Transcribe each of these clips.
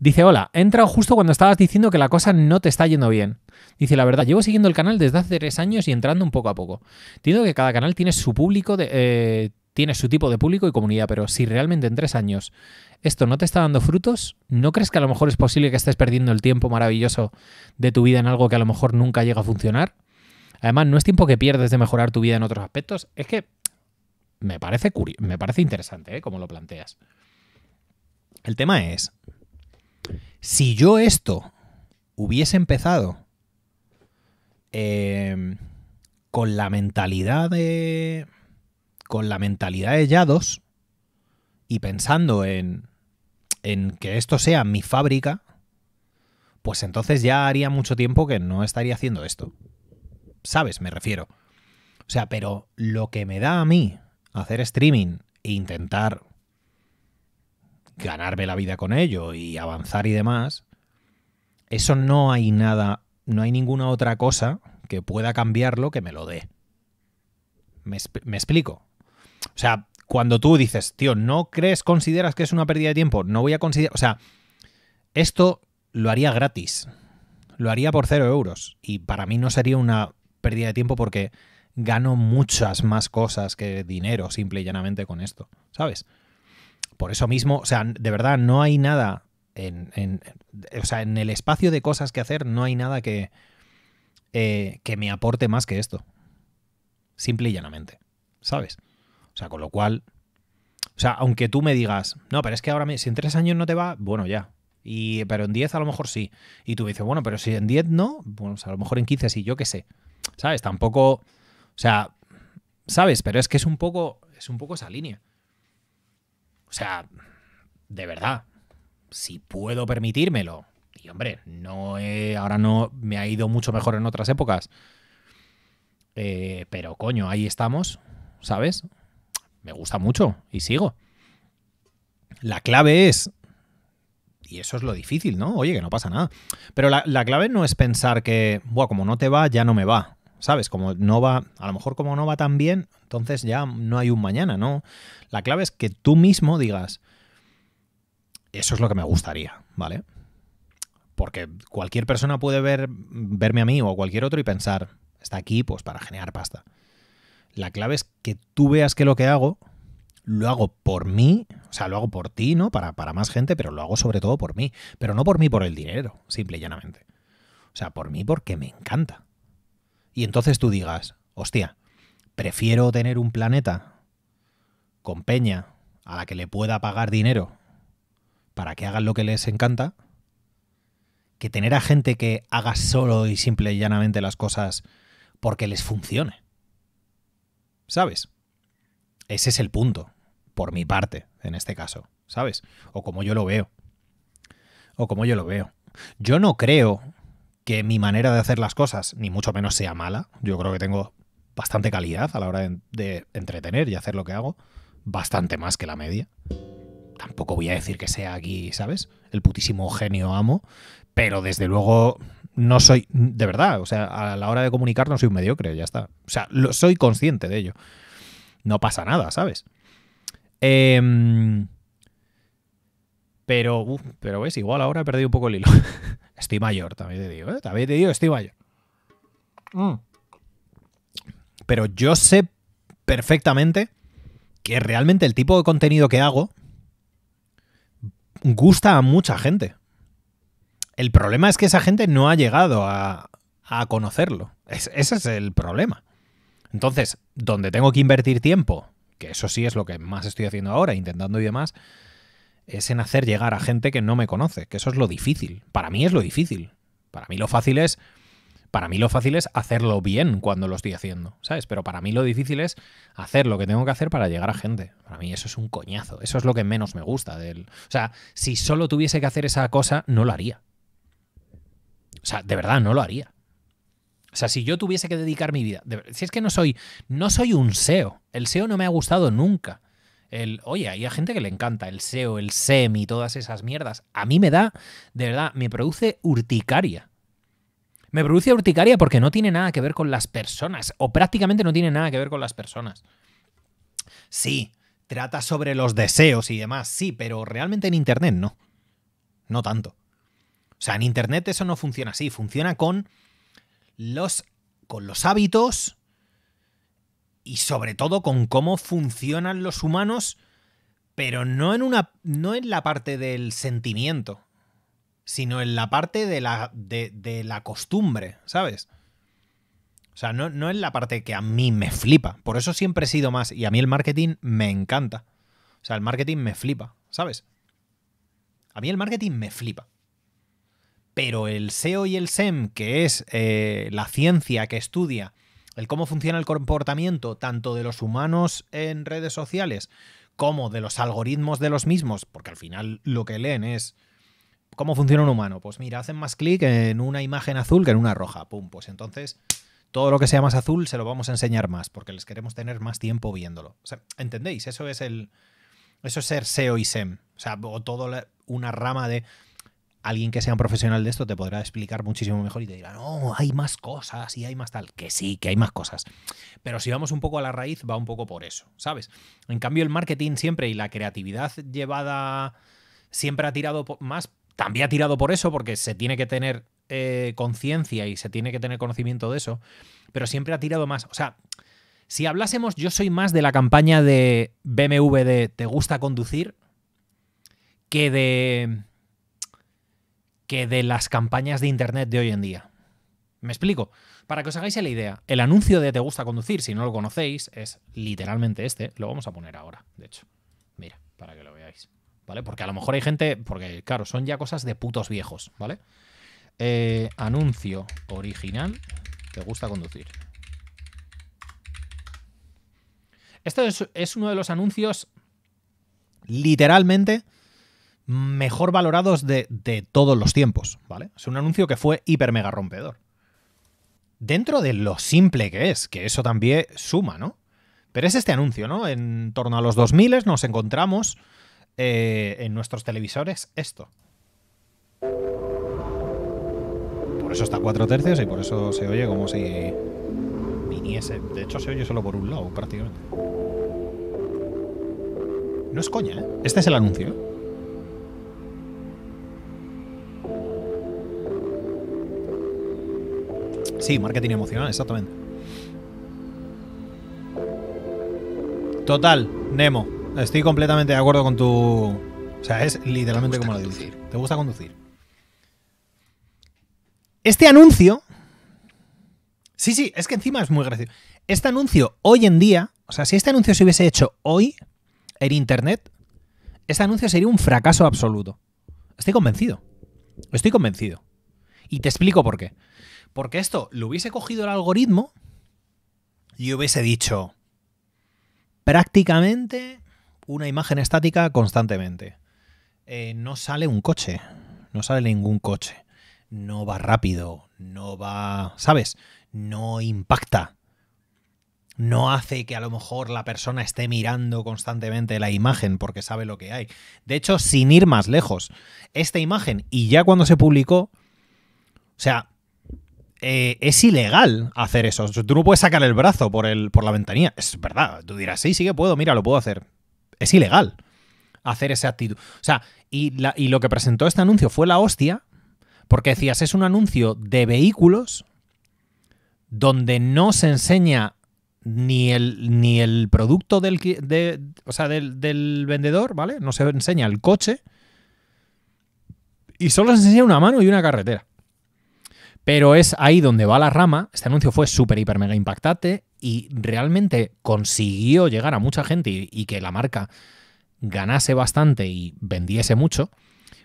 Dice, hola, he entrado justo cuando estabas diciendo que la cosa no te está yendo bien. Dice, la verdad, llevo siguiendo el canal desde hace tres años y entrando un poco a poco. Entiendo que cada canal tiene su público, de, eh, tiene su tipo de público y comunidad, pero si realmente en tres años esto no te está dando frutos, ¿no crees que a lo mejor es posible que estés perdiendo el tiempo maravilloso de tu vida en algo que a lo mejor nunca llega a funcionar? Además, no es tiempo que pierdes de mejorar tu vida en otros aspectos. Es que me parece, me parece interesante ¿eh? como lo planteas. El tema es, si yo esto hubiese empezado em, con la mentalidad de. con la mentalidad de Yados y pensando en, en que esto sea mi fábrica, pues entonces ya haría mucho tiempo que no estaría haciendo esto. ¿Sabes? Me refiero. O sea, pero lo que me da a mí hacer streaming e intentar ganarme la vida con ello y avanzar y demás, eso no hay nada, no hay ninguna otra cosa que pueda cambiarlo que me lo dé. Me, explico. O sea, cuando tú dices, tío, no crees, consideras que es una pérdida de tiempo, no voy a considerar. O sea, esto lo haría gratis. Lo haría por cero euros. Y para mí no sería una pérdida de tiempo porque gano muchas más cosas que dinero, simple y llanamente, con esto. ¿Sabes? Por eso mismo, o sea, de verdad, no hay nada en, en, el espacio de cosas que hacer, no hay nada que, eh, que me aporte más que esto. Simple y llanamente. ¿Sabes? O sea, con lo cual, o sea, aunque tú me digas, no, pero es que ahora, si en tres años no te va, bueno, ya. Y, pero en diez a lo mejor sí. Y tú me dices, bueno, pero si en diez no, bueno, pues a lo mejor en quince sí, yo qué sé. ¿Sabes? Tampoco, o sea, ¿sabes? Pero es que es un poco, es un poco esa línea. O sea, de verdad, si puedo permitírmelo, y hombre, no ahora no me ha ido mucho mejor en otras épocas. Eh, pero coño, ahí estamos, ¿sabes? Me gusta mucho y sigo. La clave es, y eso es lo difícil, ¿no? Oye, que no pasa nada. Pero la, la clave no es pensar que, bueno, como no te va, ya no me va. ¿sabes? Como no va, a lo mejor como no va tan bien, entonces ya no hay un mañana, ¿no? La clave es que tú mismo digas, eso es lo que me gustaría, ¿vale? Porque cualquier persona puede ver, verme a mí o cualquier otro y pensar, está aquí pues para generar pasta. La clave es que tú veas que lo que hago, lo hago por mí, o sea, lo hago por ti, ¿no? Para, para más gente, pero lo hago sobre todo por mí. Pero no por mí por el dinero, simple y llanamente. O sea, por mí porque me encanta y entonces tú digas, hostia, prefiero tener un planeta con peña a la que le pueda pagar dinero para que hagan lo que les encanta, que tener a gente que haga solo y simple y llanamente las cosas porque les funcione. ¿Sabes? Ese es el punto, por mi parte, en este caso, ¿sabes? O como yo lo veo. O como yo lo veo. Yo no creo que mi manera de hacer las cosas, ni mucho menos sea mala, yo creo que tengo bastante calidad a la hora de, entretener y hacer lo que hago, bastante más que la media. Tampoco voy a decir que sea aquí, ¿sabes? El putísimo genio amo, pero desde luego no soy, de verdad, o sea, a la hora de comunicar no soy un mediocre, ya está. O sea, soy consciente de ello. No pasa nada, ¿sabes? Em, pero, uf, pero ves, igual ahora he perdido un poco el hilo. Estoy mayor, también te digo, ¿eh? También te digo, estoy mayor. Mm. Pero yo sé perfectamente que realmente el tipo de contenido que hago gusta a mucha gente. El problema es que esa gente no ha llegado a, conocerlo. ese es el problema. Entonces, donde tengo que invertir tiempo, que eso sí es lo que más estoy haciendo ahora, intentando y demás, es en hacer llegar a gente que no me conoce, que eso es lo difícil. Para mí es lo difícil. Para mí lo fácil es para mí lo fácil es hacerlo bien cuando lo estoy haciendo, ¿sabes? Pero para mí lo difícil es hacer lo que tengo que hacer para llegar a gente. Para mí eso es un coñazo. Eso es lo que menos me gusta O sea, si solo tuviese que hacer esa cosa, no lo haría. O sea, de verdad, no lo haría. O sea, si yo tuviese que dedicar mi vida. Si es que no soy. No soy un SEO. El SEO no me ha gustado nunca. El, oye, hay gente que le encanta el SEO, el SEM y todas esas mierdas. A mí me da, de verdad, me produce urticaria. Me produce urticaria porque no tiene nada que ver con las personas, o prácticamente no tiene nada que ver con las personas. Sí, trata sobre los deseos y demás, sí, pero realmente en Internet no. No tanto. O sea, en Internet eso no funciona así, funciona con los, con los hábitos, y sobre todo con cómo funcionan los humanos, pero no en, una, no en la parte del sentimiento, sino en la parte de la, de, la costumbre, ¿sabes? O sea, no, no es la parte que a mí me flipa. Por eso siempre he sido más. Y a mí el marketing me encanta. O sea, el marketing me flipa, ¿sabes? A mí el marketing me flipa. Pero el SEO y el SEM, que es eh, la ciencia que estudia el cómo funciona el comportamiento tanto de los humanos en redes sociales como de los algoritmos de los mismos, porque al final lo que leen es cómo funciona un humano. Pues mira, hacen más clic en una imagen azul que en una roja. Pum, pues entonces todo lo que sea más azul se lo vamos a enseñar más, porque les queremos tener más tiempo viéndolo. O sea, ¿entendéis? Eso es el. Eso es ser SEO y SEM. O sea, o toda una rama de alguien que sea un profesional de esto te podrá explicar muchísimo mejor y te dirá, no, hay más cosas y hay más tal. Que sí, que hay más cosas. Pero si vamos un poco a la raíz, va un poco por eso, ¿sabes? En cambio, el marketing siempre y la creatividad llevada siempre ha tirado más, también ha tirado por eso, porque se tiene que tener eh, conciencia y se tiene que tener conocimiento de eso, pero siempre ha tirado más. O sea, si hablásemos, yo soy más de la campaña de BMW de ¿te gusta conducir? que de que de las campañas de Internet de hoy en día. Me explico. Para que os hagáis la idea, el anuncio de Te gusta conducir, si no lo conocéis, es literalmente este. Lo vamos a poner ahora, de hecho. Mira, para que lo veáis. ¿Vale? Porque a lo mejor hay gente. Porque, claro, son ya cosas de putos viejos, ¿vale? Eh, anuncio original. Te gusta conducir. Esto es, es uno de los anuncios. Literalmente mejor valorados de, todos los tiempos, ¿vale? Es un anuncio que fue hiper mega rompedor. Dentro de lo simple que es, que eso también suma, ¿no? Pero es este anuncio, ¿no? En torno a los 2000 nos encontramos eh, en nuestros televisores esto. Por eso está a 4 tercios y por eso se oye como si viniese. De hecho, se oye solo por un lado, prácticamente. No es coña, ¿eh? Este es el anuncio. Sí, marketing emocional, exactamente. Total, Nemo. Estoy completamente de acuerdo con tu. O sea, es literalmente como lo dices. Te gusta conducir. Este anuncio. Sí, sí, es que encima es muy gracioso. Este anuncio hoy en día, o sea, si este anuncio se hubiese hecho hoy en internet, este anuncio sería un fracaso absoluto. Estoy convencido. Estoy convencido. Y te explico por qué. Porque esto lo hubiese cogido el algoritmo y hubiese dicho prácticamente una imagen estática constantemente. Eh, no sale un coche, no sale ningún coche, no va rápido, no va, ¿sabes? No impacta, no hace que a lo mejor la persona esté mirando constantemente la imagen porque sabe lo que hay. De hecho, sin ir más lejos, esta imagen, y ya cuando se publicó, o sea, eh, es ilegal hacer eso. Tú no puedes sacar el brazo por, el, por la ventanilla. Es verdad. Tú dirás, sí, sí que puedo, mira, lo puedo hacer. Es ilegal hacer esa actitud. O sea, y, lo que presentó este anuncio fue la hostia, porque decías, es un anuncio de vehículos donde no se enseña ni el, ni el producto del, del, del, vendedor, ¿vale? No se enseña el coche. Y solo se enseña una mano y una carretera. Pero es ahí donde va la rama. Este anuncio fue súper, hiper, mega impactante y realmente consiguió llegar a mucha gente y, y que la marca ganase bastante y vendiese mucho,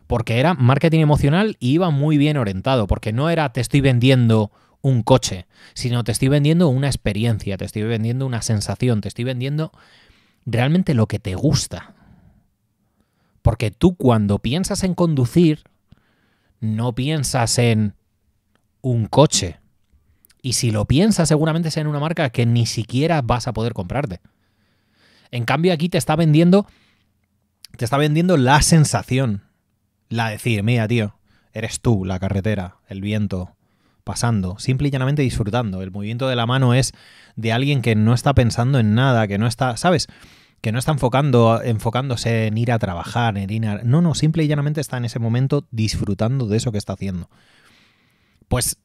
porque era marketing emocional y iba muy bien orientado, porque no era te estoy vendiendo un coche, sino te estoy vendiendo una experiencia, te estoy vendiendo una sensación, te estoy vendiendo realmente lo que te gusta. Porque tú cuando piensas en conducir, no piensas en un coche. Y si lo piensas, seguramente sea en una marca que ni siquiera vas a poder comprarte. En cambio, aquí te está vendiendo. Te está vendiendo la sensación. La decir, mira, tío, eres tú, la carretera, el viento, pasando, simple y llanamente disfrutando. El movimiento de la mano es de alguien que no está pensando en nada, que no está, ¿sabes? Que no está enfocando, enfocándose en ir a trabajar, en ir a... No, no, simple y llanamente está en ese momento disfrutando de eso que está haciendo. Pues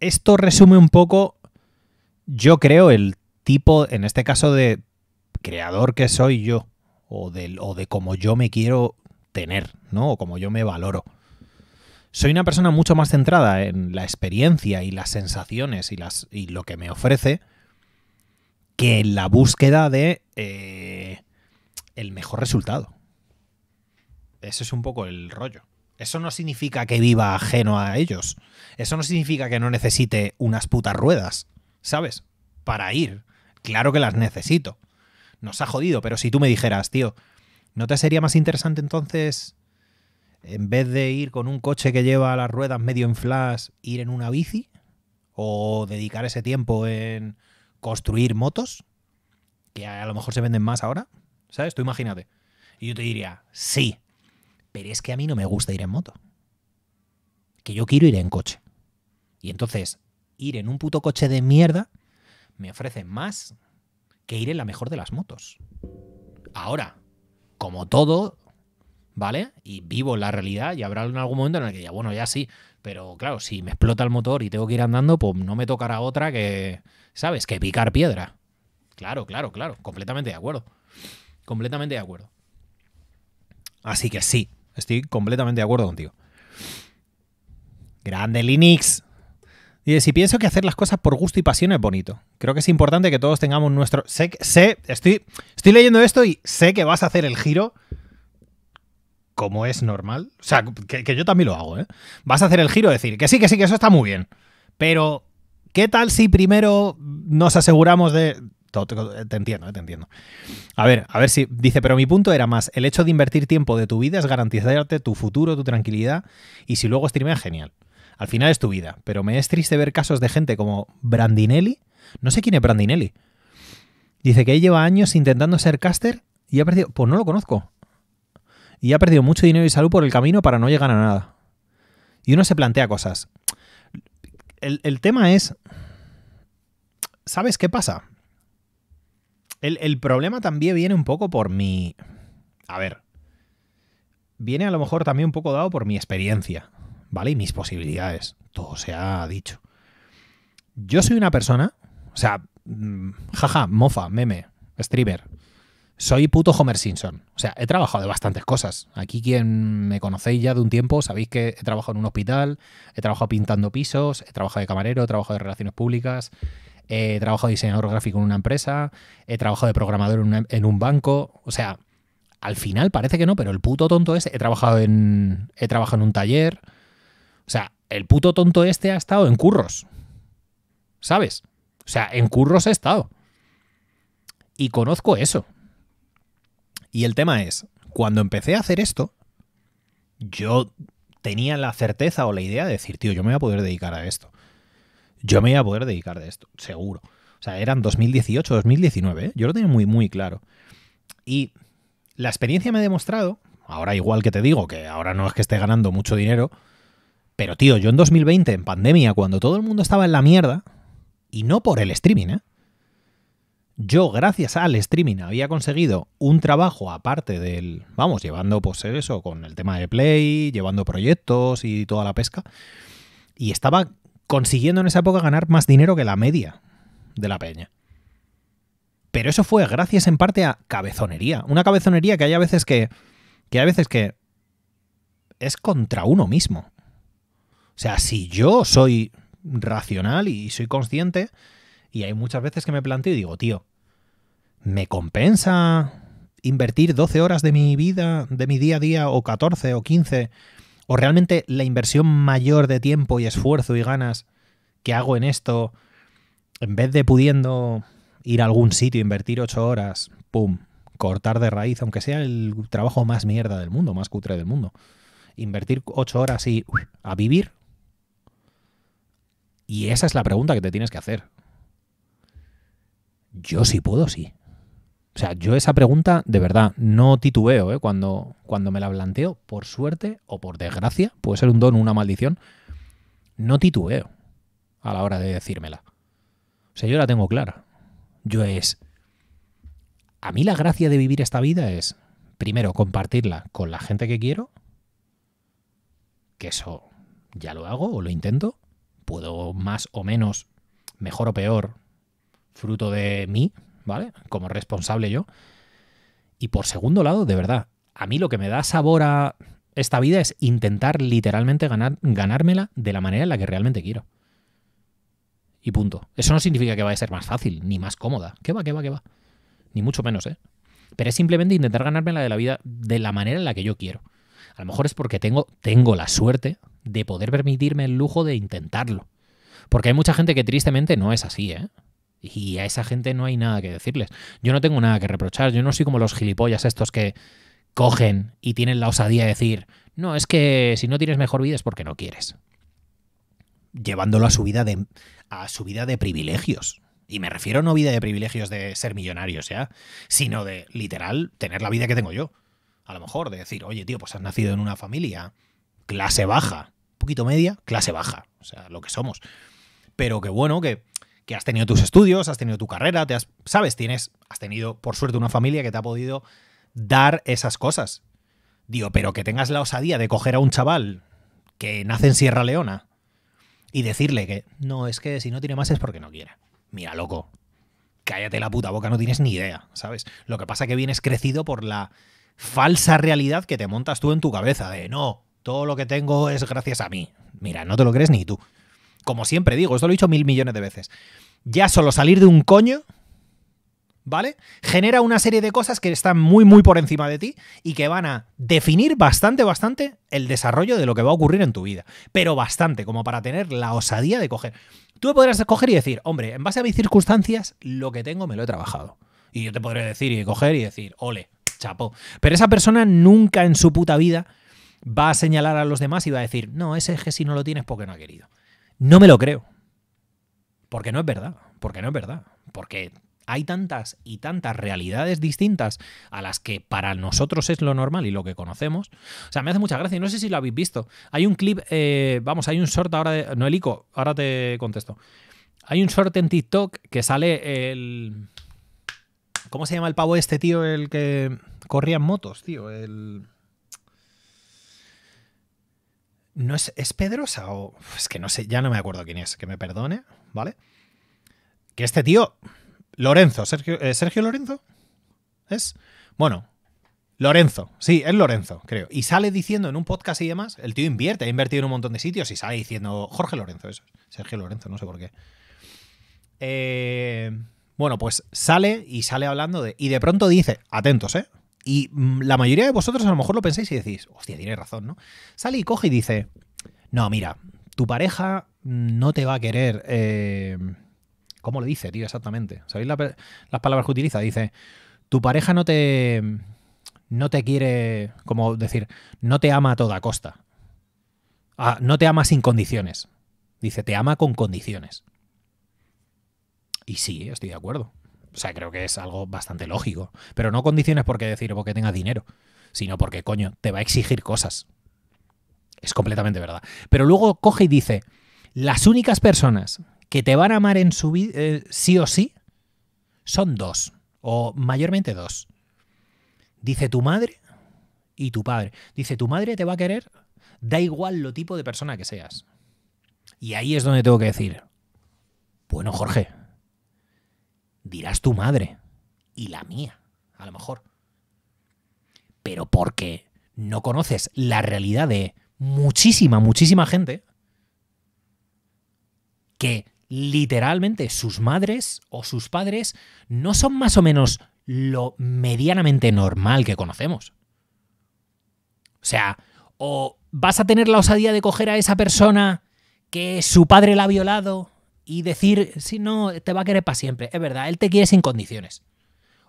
esto resume un poco, yo creo, el tipo, en este caso, de creador que soy yo, o, de cómo yo me quiero tener, ¿no? O como yo me valoro. Soy una persona mucho más centrada en la experiencia y las sensaciones y, las, y lo que me ofrece que en la búsqueda de eh, el mejor resultado. Ese es un poco el rollo. Eso no significa que viva ajeno a ellos. Eso no significa que no necesite unas putas ruedas, ¿sabes? Para ir. Claro que las necesito. Nos ha jodido, pero si tú me dijeras, tío, ¿no te sería más interesante entonces, en vez de ir con un coche que lleva las ruedas medio en flash, ir en una bici? ¿O dedicar ese tiempo en construir motos? Que a lo mejor se venden más ahora, ¿sabes? Tú imagínate. Y yo te diría, sí, pero es que a mí no me gusta ir en moto. Que yo quiero ir en coche. Y entonces, ir en un puto coche de mierda me ofrece más que ir en la mejor de las motos. Ahora, como todo, ¿vale? Y vivo la realidad y habrá en algún momento en el que ya bueno, ya sí, pero claro, si me explota el motor y tengo que ir andando, pues no me tocará otra que, ¿sabes? Que picar piedra. Claro, claro, claro, completamente de acuerdo. Completamente de acuerdo. Así que sí, Estoy completamente de acuerdo contigo. Grande Linux. Dice, si pienso que hacer las cosas por gusto y pasión es bonito. Creo que es importante que todos tengamos nuestro... Sé, sé estoy, estoy leyendo esto y sé que vas a hacer el giro como es normal. O sea, que, yo también lo hago, ¿eh? Vas a hacer el giro, y decir, que sí, que sí, que eso está muy bien. Pero, ¿qué tal si primero nos aseguramos de te entiendo, eh, te entiendo. A ver, a ver si. Dice, pero mi punto era más: el hecho de invertir tiempo de tu vida es garantizarte tu futuro, tu tranquilidad, y si luego streamea, genial. Al final es tu vida, pero me es triste ver casos de gente como Brandinelli. No sé quién es Brandinelli. Dice que él lleva años intentando ser caster y ha perdido. Pues no lo conozco. Y ha perdido mucho dinero y salud por el camino para no llegar a nada. Y uno se plantea cosas. El, el tema es. ¿Sabes qué pasa? El, problema también viene un poco por mi... A ver. Viene a lo mejor también un poco dado por mi experiencia, ¿vale? Y mis posibilidades. Todo se ha dicho. Yo soy una persona, o sea, mm, jaja, mofa, meme, streamer. Soy puto Homer Simpson. O sea, he trabajado de bastantes cosas. Aquí quien me conocéis ya de un tiempo, sabéis que he trabajado en un hospital, he trabajado pintando pisos, he trabajado de camarero, he trabajado de relaciones públicas, he eh, trabajado de diseñador gráfico en una empresa, he eh, trabajado de programador en, un banco, o sea, al final parece que no, pero el puto tonto este, he trabajado en, he trabajado en un taller, o sea, el puto tonto este ha estado en curros, ¿sabes? O sea, en curros he estado. Y conozco eso. Y el tema es, cuando empecé a hacer esto, yo tenía la certeza o la idea de decir, tío, yo me voy a poder dedicar a esto yo me iba a poder dedicar de esto, seguro. O sea, eran 2018, 2019, ¿eh? yo lo tenía muy, muy claro. Y la experiencia me ha demostrado, ahora igual que te digo, que ahora no es que esté ganando mucho dinero, pero tío, yo en 2020, en pandemia, cuando todo el mundo estaba en la mierda, y no por el streaming, ¿eh? Yo, gracias al streaming, había conseguido un trabajo aparte del, vamos, llevando pues eso, con el tema de Play, llevando proyectos y toda la pesca. Y estaba consiguiendo en esa época ganar más dinero que la media de la peña. Pero eso fue gracias en parte a cabezonería. Una cabezonería que hay a veces que. que hay veces que. es contra uno mismo. O sea, si yo soy racional y soy consciente, y hay muchas veces que me planteo y digo, tío, ¿me compensa invertir 12 horas de mi vida, de mi día a día, o 14 o 15, ¿O realmente la inversión mayor de tiempo y esfuerzo y ganas que hago en esto, en vez de pudiendo ir a algún sitio, invertir ocho horas, pum, cortar de raíz, aunque sea el trabajo más mierda del mundo, más cutre del mundo, invertir ocho horas y a vivir? Y esa es la pregunta que te tienes que hacer. Yo sí puedo, sí. O sea, yo esa pregunta, de verdad, no titubeo ¿eh? cuando, cuando me la planteo, por suerte o por desgracia, puede ser un don o una maldición, no titubeo a la hora de decírmela. O sea, yo la tengo clara. Yo es... A mí la gracia de vivir esta vida es, primero, compartirla con la gente que quiero, que eso ya lo hago o lo intento, puedo más o menos, mejor o peor, fruto de mí, ¿vale? Como responsable yo. Y por segundo lado, de verdad, a mí lo que me da sabor a esta vida es intentar literalmente ganármela de la manera en la que realmente quiero. Y punto. Eso no significa que vaya a ser más fácil, ni más cómoda. ¿Qué va, qué va, qué va? Ni mucho menos, ¿eh? Pero es simplemente intentar ganármela de la vida de la manera en la que yo quiero. A lo mejor es porque tengo, tengo la suerte de poder permitirme el lujo de intentarlo. Porque hay mucha gente que tristemente no es así, ¿eh? Y a esa gente no hay nada que decirles. Yo no tengo nada que reprochar. Yo no soy como los gilipollas estos que cogen y tienen la osadía de decir, no, es que si no tienes mejor vida es porque no quieres. Llevándolo a su vida de, a su vida de privilegios. Y me refiero no vida de privilegios de ser millonario, ya sino de literal tener la vida que tengo yo. A lo mejor de decir, oye, tío, pues has nacido en una familia clase baja, poquito media, clase baja, o sea, lo que somos. Pero qué bueno, que que has tenido tus estudios, has tenido tu carrera, te has, sabes, tienes, has tenido por suerte una familia que te ha podido dar esas cosas. Digo, pero que tengas la osadía de coger a un chaval que nace en Sierra Leona y decirle que no, es que si no tiene más es porque no quiere. Mira, loco, cállate la puta boca, no tienes ni idea, ¿sabes? Lo que pasa que vienes crecido por la falsa realidad que te montas tú en tu cabeza de no, todo lo que tengo es gracias a mí. Mira, no te lo crees ni tú como siempre digo, esto lo he dicho mil millones de veces, ya solo salir de un coño, ¿vale? Genera una serie de cosas que están muy, muy por encima de ti y que van a definir bastante, bastante el desarrollo de lo que va a ocurrir en tu vida. Pero bastante, como para tener la osadía de coger. Tú podrás coger y decir, hombre, en base a mis circunstancias, lo que tengo me lo he trabajado. Y yo te podré decir y coger y decir, ole, chapo. Pero esa persona nunca en su puta vida va a señalar a los demás y va a decir, no, ese es que si no lo tienes porque no ha querido. No me lo creo. Porque no es verdad, porque no es verdad, porque hay tantas y tantas realidades distintas a las que para nosotros es lo normal y lo que conocemos. O sea, me hace mucha gracia y no sé si lo habéis visto. Hay un clip, eh, vamos, hay un short ahora de... Noelico, ahora te contesto. Hay un short en TikTok que sale el... ¿Cómo se llama el pavo este, tío? El que corría en motos, tío. El... No es, ¿Es Pedrosa o.? Es que no sé, ya no me acuerdo quién es, que me perdone, ¿vale? Que este tío. Lorenzo, Sergio, eh, Sergio Lorenzo. ¿Es? Bueno, Lorenzo, sí, es Lorenzo, creo. Y sale diciendo en un podcast y demás, el tío invierte, ha invertido en un montón de sitios y sale diciendo Jorge Lorenzo, eso. Sergio Lorenzo, no sé por qué. Eh, bueno, pues sale y sale hablando de... Y de pronto dice, atentos, ¿eh? Y mm, la mayoría de vosotros a lo mejor lo pensáis y decís, hostia, tiene razón, ¿no? Sale y coge y dice, no, mira, tu pareja mm, no te va a querer... Eh, ¿Cómo lo dice, tío, exactamente? ¿Sabéis las palabras que utiliza? Dice, tu pareja no te... No te quiere, como decir, no te ama a toda costa. Ah, no te ama sin condiciones. Dice, te ama con condiciones. Y sí, estoy de acuerdo. O sea, creo que es algo bastante lógico. Pero no condiciones porque decir porque tengas dinero, sino porque, coño, te va a exigir cosas. Es completamente verdad. Pero luego coge y dice, las únicas personas que te van a amar en su vida, eh, sí o sí, son dos, o mayormente dos. Dice tu madre y tu padre. Dice, tu madre te va a querer, da igual lo tipo de persona que seas. Y ahí es donde tengo que decir, bueno, Jorge, dirás tu madre y la mía, a lo mejor. Pero porque no conoces la realidad de muchísima, muchísima gente que literalmente sus madres o sus padres no son más o menos lo medianamente normal que conocemos. O sea, o vas a tener la osadía de coger a esa persona que su padre la ha violado y decir, si no, te va a querer para siempre. Es verdad, él te quiere sin condiciones.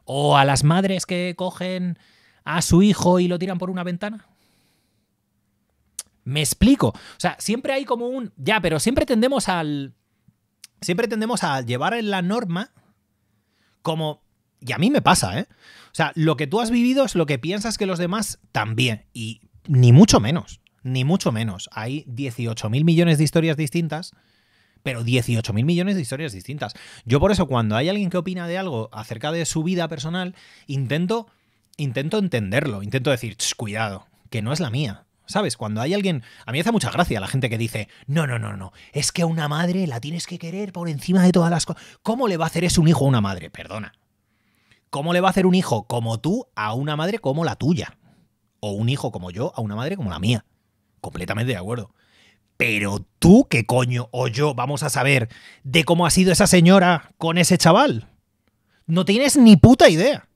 O a las madres que cogen a su hijo y lo tiran por una ventana. Me explico. O sea, siempre hay como un... Ya, pero siempre tendemos al... Siempre tendemos a llevar en la norma como... Y a mí me pasa, ¿eh? O sea, lo que tú has vivido es lo que piensas que los demás también. Y ni mucho menos. Ni mucho menos. Hay mil millones de historias distintas pero 18.000 millones de historias distintas. Yo por eso cuando hay alguien que opina de algo acerca de su vida personal, intento, intento entenderlo, intento decir, cuidado, que no es la mía. ¿Sabes? Cuando hay alguien. A mí me hace mucha gracia la gente que dice: No, no, no, no. Es que a una madre la tienes que querer por encima de todas las cosas. ¿Cómo le va a hacer eso un hijo a una madre? Perdona. ¿Cómo le va a hacer un hijo como tú a una madre como la tuya? O un hijo como yo a una madre como la mía. Completamente de acuerdo. Pero tú, ¿qué coño? O yo vamos a saber de cómo ha sido esa señora con ese chaval. No tienes ni puta idea.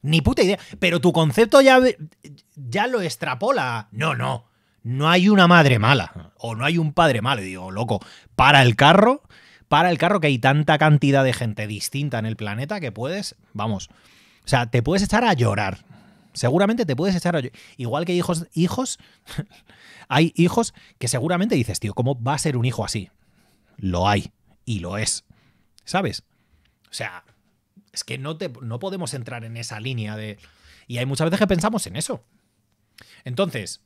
Ni puta idea. Pero tu concepto ya, ya lo extrapola. No, no. No hay una madre mala. O no hay un padre malo. digo, loco, para el carro. Para el carro que hay tanta cantidad de gente distinta en el planeta que puedes, vamos, o sea, te puedes echar a llorar Seguramente te puedes echar a... Igual que hijos, hijos, hay hijos que seguramente dices, tío, ¿cómo va a ser un hijo así? Lo hay, y lo es. ¿Sabes? O sea, es que no, te, no podemos entrar en esa línea de... Y hay muchas veces que pensamos en eso. Entonces,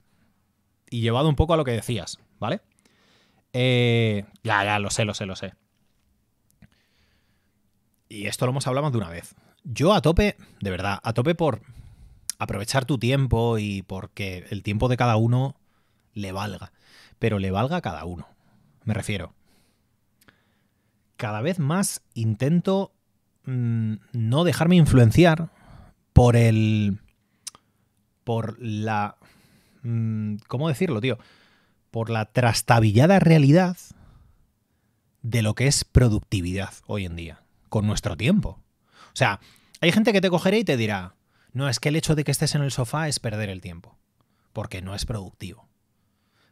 y llevado un poco a lo que decías, ¿vale? Eh, ya, ya, lo sé, lo sé, lo sé. Y esto lo hemos hablado más de una vez. Yo a tope, de verdad, a tope por aprovechar tu tiempo y porque el tiempo de cada uno le valga. Pero le valga a cada uno. Me refiero. Cada vez más intento mm, no dejarme influenciar por el. por la. Mm, ¿Cómo decirlo, tío? Por la trastabillada realidad de lo que es productividad hoy en día, con nuestro tiempo. O sea, hay gente que te cogerá y te dirá, no, es que el hecho de que estés en el sofá es perder el tiempo, porque no es productivo.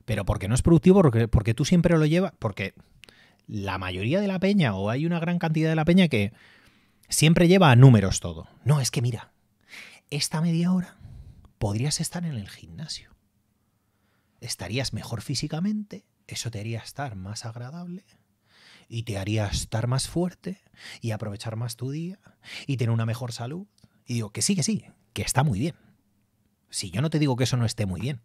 Pero porque no es productivo, porque, porque tú siempre lo llevas, porque la mayoría de la peña, o hay una gran cantidad de la peña que siempre lleva a números todo. No, es que mira, esta media hora podrías estar en el gimnasio. Estarías mejor físicamente, eso te haría estar más agradable y te haría estar más fuerte y aprovechar más tu día y tener una mejor salud digo, que sí, que sí, que está muy bien. Si yo no te digo que eso no esté muy bien,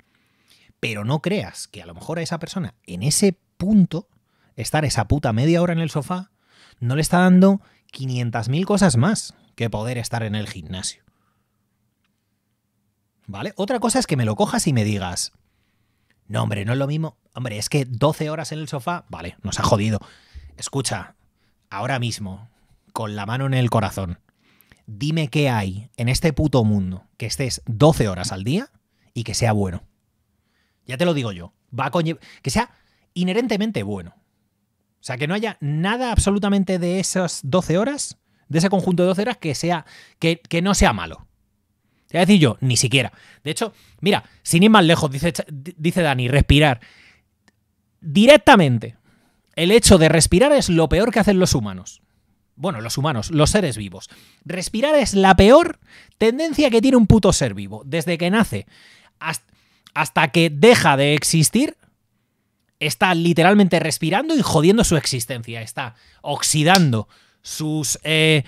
pero no creas que a lo mejor a esa persona, en ese punto, estar esa puta media hora en el sofá, no le está dando 500.000 cosas más que poder estar en el gimnasio. ¿Vale? Otra cosa es que me lo cojas y me digas, no, hombre, no es lo mismo. Hombre, es que 12 horas en el sofá, vale, nos ha jodido. Escucha, ahora mismo, con la mano en el corazón, dime qué hay en este puto mundo que estés 12 horas al día y que sea bueno. Ya te lo digo yo. Va que sea inherentemente bueno. O sea, que no haya nada absolutamente de esas 12 horas, de ese conjunto de 12 horas que sea que, no sea malo. Te voy a decir yo, ni siquiera. De hecho, mira, sin ir más lejos, dice, dice Dani, respirar. Directamente, el hecho de respirar es lo peor que hacen los humanos bueno, los humanos, los seres vivos. Respirar es la peor tendencia que tiene un puto ser vivo. Desde que nace hasta, que deja de existir, está literalmente respirando y jodiendo su existencia. Está oxidando sus, eh,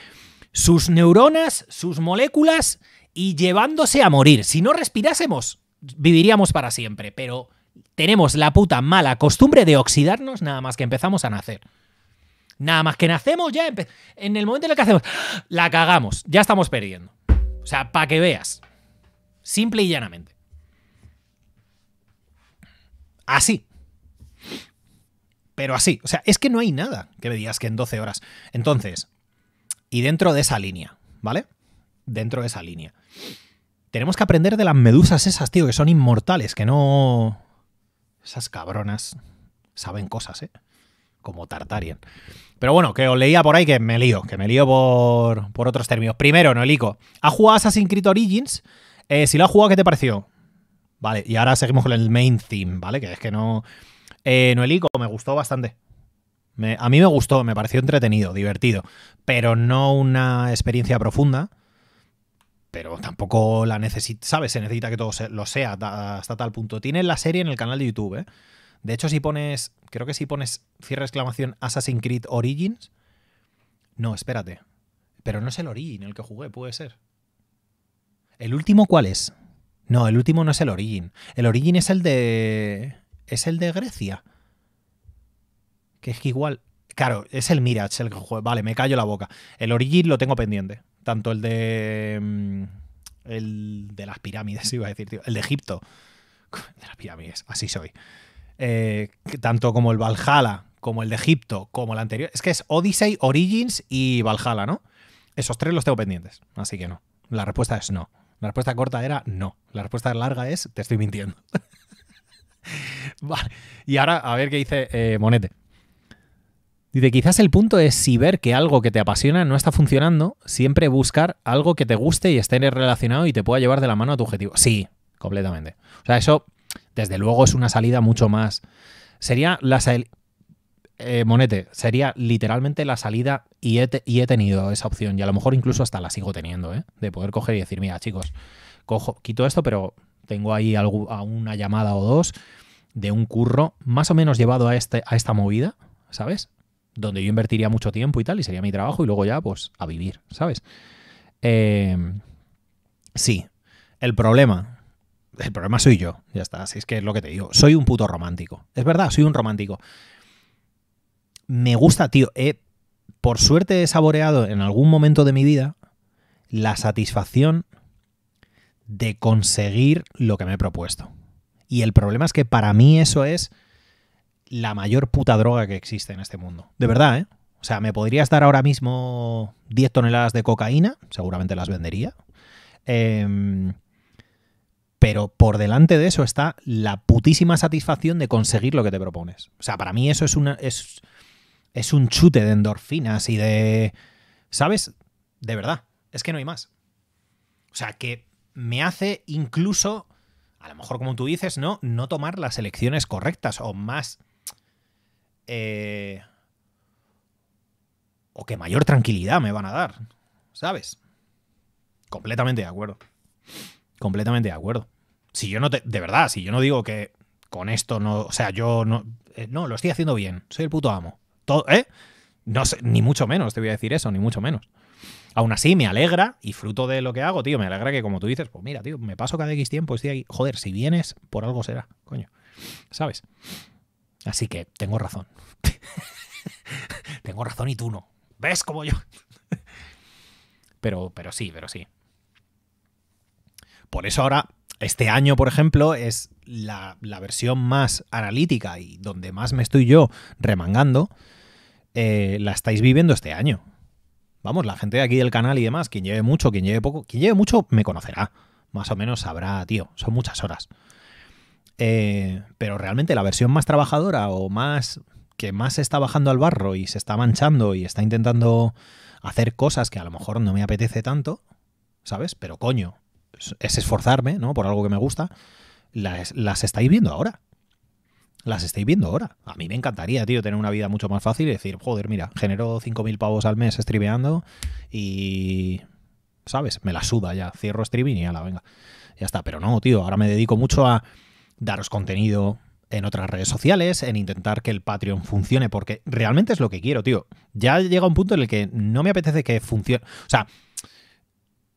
sus neuronas, sus moléculas y llevándose a morir. Si no respirásemos, viviríamos para siempre. Pero tenemos la puta mala costumbre de oxidarnos nada más que empezamos a nacer. Nada más que nacemos, ya en el momento en el que hacemos, la cagamos, ya estamos perdiendo. O sea, para que veas. Simple y llanamente. Así. Pero así. O sea, es que no hay nada que me digas que en 12 horas. Entonces, y dentro de esa línea, ¿vale? Dentro de esa línea. Tenemos que aprender de las medusas esas, tío, que son inmortales, que no... Esas cabronas saben cosas, ¿eh? como Tartarian. Pero bueno, que os leía por ahí que me lío, que me lío por, otros términos. Primero, Noelico, ¿ha jugado Assassin's Creed Origins? Eh, si lo has jugado, ¿qué te pareció? Vale, y ahora seguimos con el main theme, ¿vale? Que es que no... Eh, Noelico, me gustó bastante. a mí me gustó, me pareció entretenido, divertido, pero no una experiencia profunda. Pero tampoco la necesita, ¿sabes? Se necesita que todo lo sea hasta tal punto. Tiene la serie en el canal de YouTube, ¿eh? De hecho, si pones, creo que si pones cierre exclamación Assassin's Creed Origins, no, espérate. Pero no es el Origin el que jugué, puede ser. ¿El último cuál es? No, el último no es el Origin. El Origin es el de. Es el de Grecia. Que es igual. Claro, es el Mirage el que jugué. Vale, me callo la boca. El Origin lo tengo pendiente. Tanto el de. Mm, el de las pirámides, iba a decir, tío. El de Egipto. De las pirámides, así soy. Eh, tanto como el Valhalla, como el de Egipto, como el anterior. Es que es Odyssey, Origins y Valhalla, ¿no? Esos tres los tengo pendientes, así que no. La respuesta es no. La respuesta corta era no. La respuesta larga es te estoy mintiendo. vale. Y ahora a ver qué dice eh, Monete. Dice, quizás el punto es si ver que algo que te apasiona no está funcionando, siempre buscar algo que te guste y esté relacionado y te pueda llevar de la mano a tu objetivo. Sí, completamente. O sea, eso desde luego es una salida mucho más. Sería la salida. Eh, Monete, sería literalmente la salida y he, y he, tenido esa opción y a lo mejor incluso hasta la sigo teniendo, ¿eh? de poder coger y decir, mira chicos, cojo, quito esto, pero tengo ahí una llamada o dos de un curro más o menos llevado a, este, a esta movida, ¿sabes? Donde yo invertiría mucho tiempo y tal, y sería mi trabajo y luego ya pues a vivir, ¿sabes? Em, sí, el problema, el problema soy yo, ya está. Así es que es lo que te digo. Soy un puto romántico. Es verdad, soy un romántico. Me gusta, tío. por suerte he saboreado en algún momento de mi vida la satisfacción de conseguir lo que me he propuesto. Y el problema es que para mí eso es la mayor puta droga que existe en este mundo. De verdad, ¿eh? O sea, me podrías dar ahora mismo 10 toneladas de cocaína, seguramente las vendería. Eh, pero por delante de eso está la putísima satisfacción de conseguir lo que te propones. O sea, para mí eso es una. es, un chute de endorfinas y de. ¿Sabes? De verdad. Es que no hay más. O sea, que me hace incluso. A lo mejor, como tú dices, ¿no? No tomar las elecciones correctas o más. Eh, o que mayor tranquilidad me van a dar. ¿Sabes? Completamente de acuerdo. Completamente de acuerdo. Si yo no te, de verdad, si yo no digo que con esto no, o sea, yo no, eh, no, lo estoy haciendo bien, soy el puto amo. ¿eh? No sé, ni mucho menos te voy a decir eso, ni mucho menos. Aún así, me alegra y fruto de lo que hago, tío, me alegra que como tú dices, pues mira, tío, me paso cada X tiempo, estoy aquí. Joder, si vienes, por algo será, coño. ¿Sabes? Así que tengo razón. tengo razón y tú no. ¿Ves como yo? pero, pero sí, pero sí. Por eso ahora, este año, por ejemplo, es la, versión más analítica y donde más me estoy yo remangando, eh, la estáis viviendo este año. Vamos, la gente de aquí del canal y demás, quien lleve mucho, quien lleve poco, quien lleve mucho me conocerá. Más o menos sabrá, tío, son muchas horas. Eh, pero realmente la versión más trabajadora o más que más se está bajando al barro y se está manchando y está intentando hacer cosas que a lo mejor no me apetece tanto, ¿sabes? Pero coño, es esforzarme, ¿no? Por algo que me gusta, las, las estáis viendo ahora. Las estáis viendo ahora. A mí me encantaría, tío, tener una vida mucho más fácil y decir, joder, mira, genero 5.000 pavos al mes streameando y... ¿Sabes? Me la suda ya. Cierro streaming y ya la venga. Ya está. Pero no, tío, ahora me dedico mucho a daros contenido, en otras redes sociales, en intentar que el Patreon funcione, porque realmente es lo que quiero, tío. Ya llega un punto en el que no me apetece que funcione. O sea,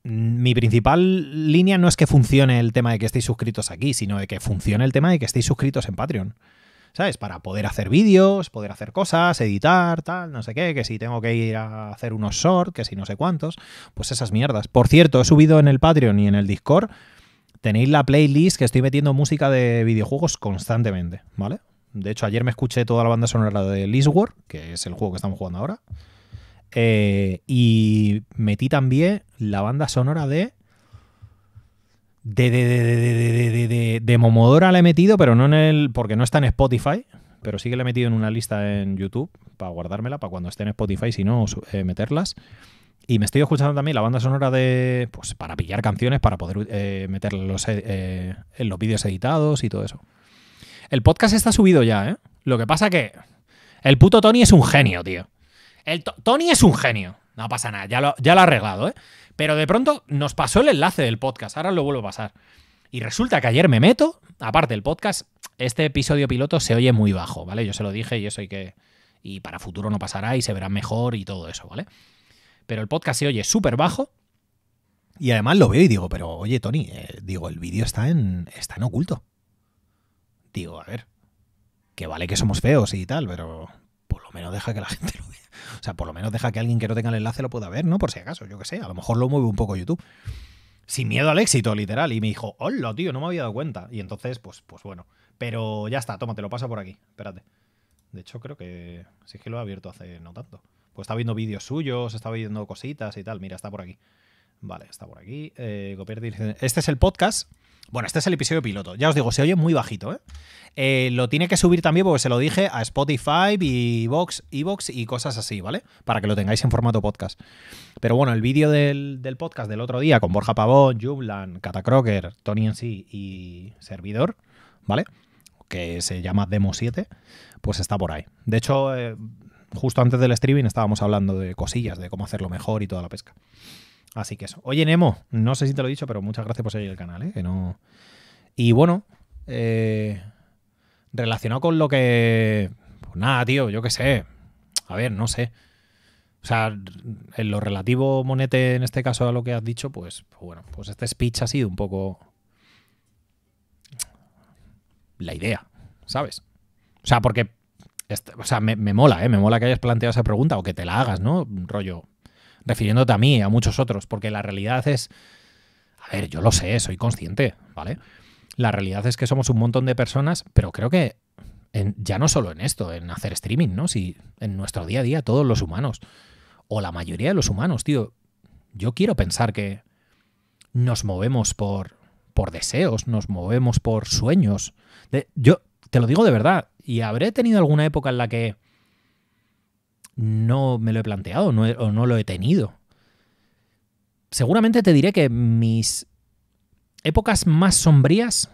mi principal línea no es que funcione el tema de que estéis suscritos aquí, sino de que funcione el tema de que estéis suscritos en Patreon. ¿Sabes? Para poder hacer vídeos, poder hacer cosas, editar, tal, no sé qué, que si tengo que ir a hacer unos short, que si no sé cuántos, pues esas mierdas. Por cierto, he subido en el Patreon y en el Discord, tenéis la playlist que estoy metiendo música de videojuegos constantemente, ¿vale? De hecho, ayer me escuché toda la banda sonora de Listwork que es el juego que estamos jugando ahora. Eh, y metí también la banda sonora de de, de, de, de, de Momodora la he metido, pero no en el. porque no está en Spotify. Pero sí que la he metido en una lista en YouTube para guardármela, para cuando esté en Spotify, si no, eh, meterlas. Y me estoy escuchando también la banda sonora de. Pues para pillar canciones, para poder eh, meterlos eh, en los vídeos editados y todo eso. El podcast está subido ya, ¿eh? Lo que pasa que. El puto Tony es un genio, tío. El Tony es un genio. No pasa nada, ya lo, ya lo ha arreglado, ¿eh? Pero de pronto nos pasó el enlace del podcast, ahora lo vuelvo a pasar. Y resulta que ayer me meto, aparte del podcast, este episodio piloto se oye muy bajo, ¿vale? Yo se lo dije y eso hay que... Y para futuro no pasará y se verá mejor y todo eso, ¿vale? Pero el podcast se oye súper bajo. Y además lo veo y digo, pero oye, Tony, eh, digo, el vídeo está en, está en oculto. Digo, a ver, que vale que somos feos y tal, pero menos deja que la gente lo vea. O sea, por lo menos deja que alguien que no tenga el enlace lo pueda ver, ¿no? Por si acaso, yo qué sé, a lo mejor lo mueve un poco YouTube. Sin miedo al éxito, literal. Y me dijo, hola, tío, no me había dado cuenta. Y entonces, pues, pues bueno. Pero ya está, tómate, lo paso por aquí. Espérate. De hecho, creo que sí que lo ha abierto hace no tanto. Pues está viendo vídeos suyos, está viendo cositas y tal. Mira, está por aquí. Vale, está por aquí. Eh, este es el podcast bueno, este es el episodio piloto. Ya os digo, se oye muy bajito, ¿eh? ¿eh? lo tiene que subir también, porque se lo dije, a Spotify, y Vox, Evox y cosas así, ¿vale? Para que lo tengáis en formato podcast. Pero bueno, el vídeo del, podcast del otro día con Borja Pavón, Jublan, crocker Tony en sí y Servidor, ¿vale? Que se llama Demo 7, pues está por ahí. De hecho, eh, justo antes del streaming estábamos hablando de cosillas, de cómo hacerlo mejor y toda la pesca. Así que eso. Oye, Nemo, no sé si te lo he dicho, pero muchas gracias por seguir el canal, ¿eh? Que no... Y bueno, eh, relacionado con lo que... Pues nada, tío, yo qué sé. A ver, no sé. O sea, en lo relativo, Monete, en este caso a lo que has dicho, pues, pues bueno, pues este speech ha sido un poco la idea, ¿sabes? O sea, porque, o sea, me, me mola, ¿eh? Me mola que hayas planteado esa pregunta o que te la hagas, ¿no? Un Rollo, refiriéndote a mí y a muchos otros, porque la realidad es, a ver, yo lo sé, soy consciente, ¿vale? La realidad es que somos un montón de personas, pero creo que ya no solo en esto, en hacer streaming, ¿no? Si en nuestro día a día todos los humanos, o la mayoría de los humanos, tío, yo quiero pensar que nos movemos por, por deseos, nos movemos por sueños. yo te lo digo de verdad, y habré tenido alguna época en la que no me lo he planteado no o no lo he tenido. Seguramente te diré que mis épocas más sombrías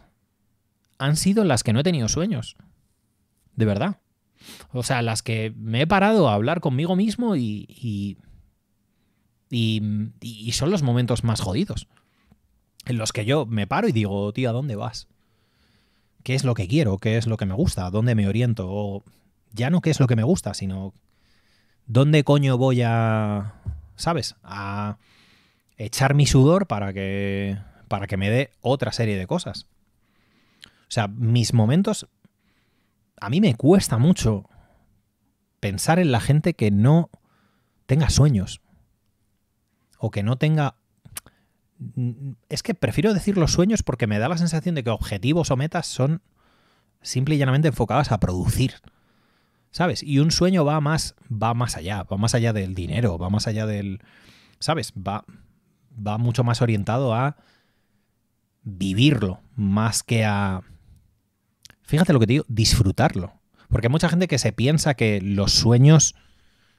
han sido las que no he tenido sueños. De verdad. O sea, las que me he parado a hablar conmigo mismo y, y, son los momentos más jodidos. En los que yo me paro y digo, tío, ¿a dónde vas? ¿Qué es lo que quiero? ¿Qué es lo que me gusta? ¿Dónde me oriento? O ya no qué es lo que me gusta, sino ¿dónde coño voy a, sabes, a echar mi sudor para que, para que me dé otra serie de cosas? O sea, mis momentos, a mí me cuesta mucho pensar en la gente que no tenga sueños o que no tenga... Es que prefiero decir los sueños porque me da la sensación de que objetivos o metas son simple y llanamente enfocadas a producir. ¿sabes? Y un sueño va más, va más allá, va más allá del dinero, va más allá del, ¿sabes? Va, va mucho más orientado a vivirlo, más que a, fíjate lo que te digo, disfrutarlo. Porque hay mucha gente que se piensa que los sueños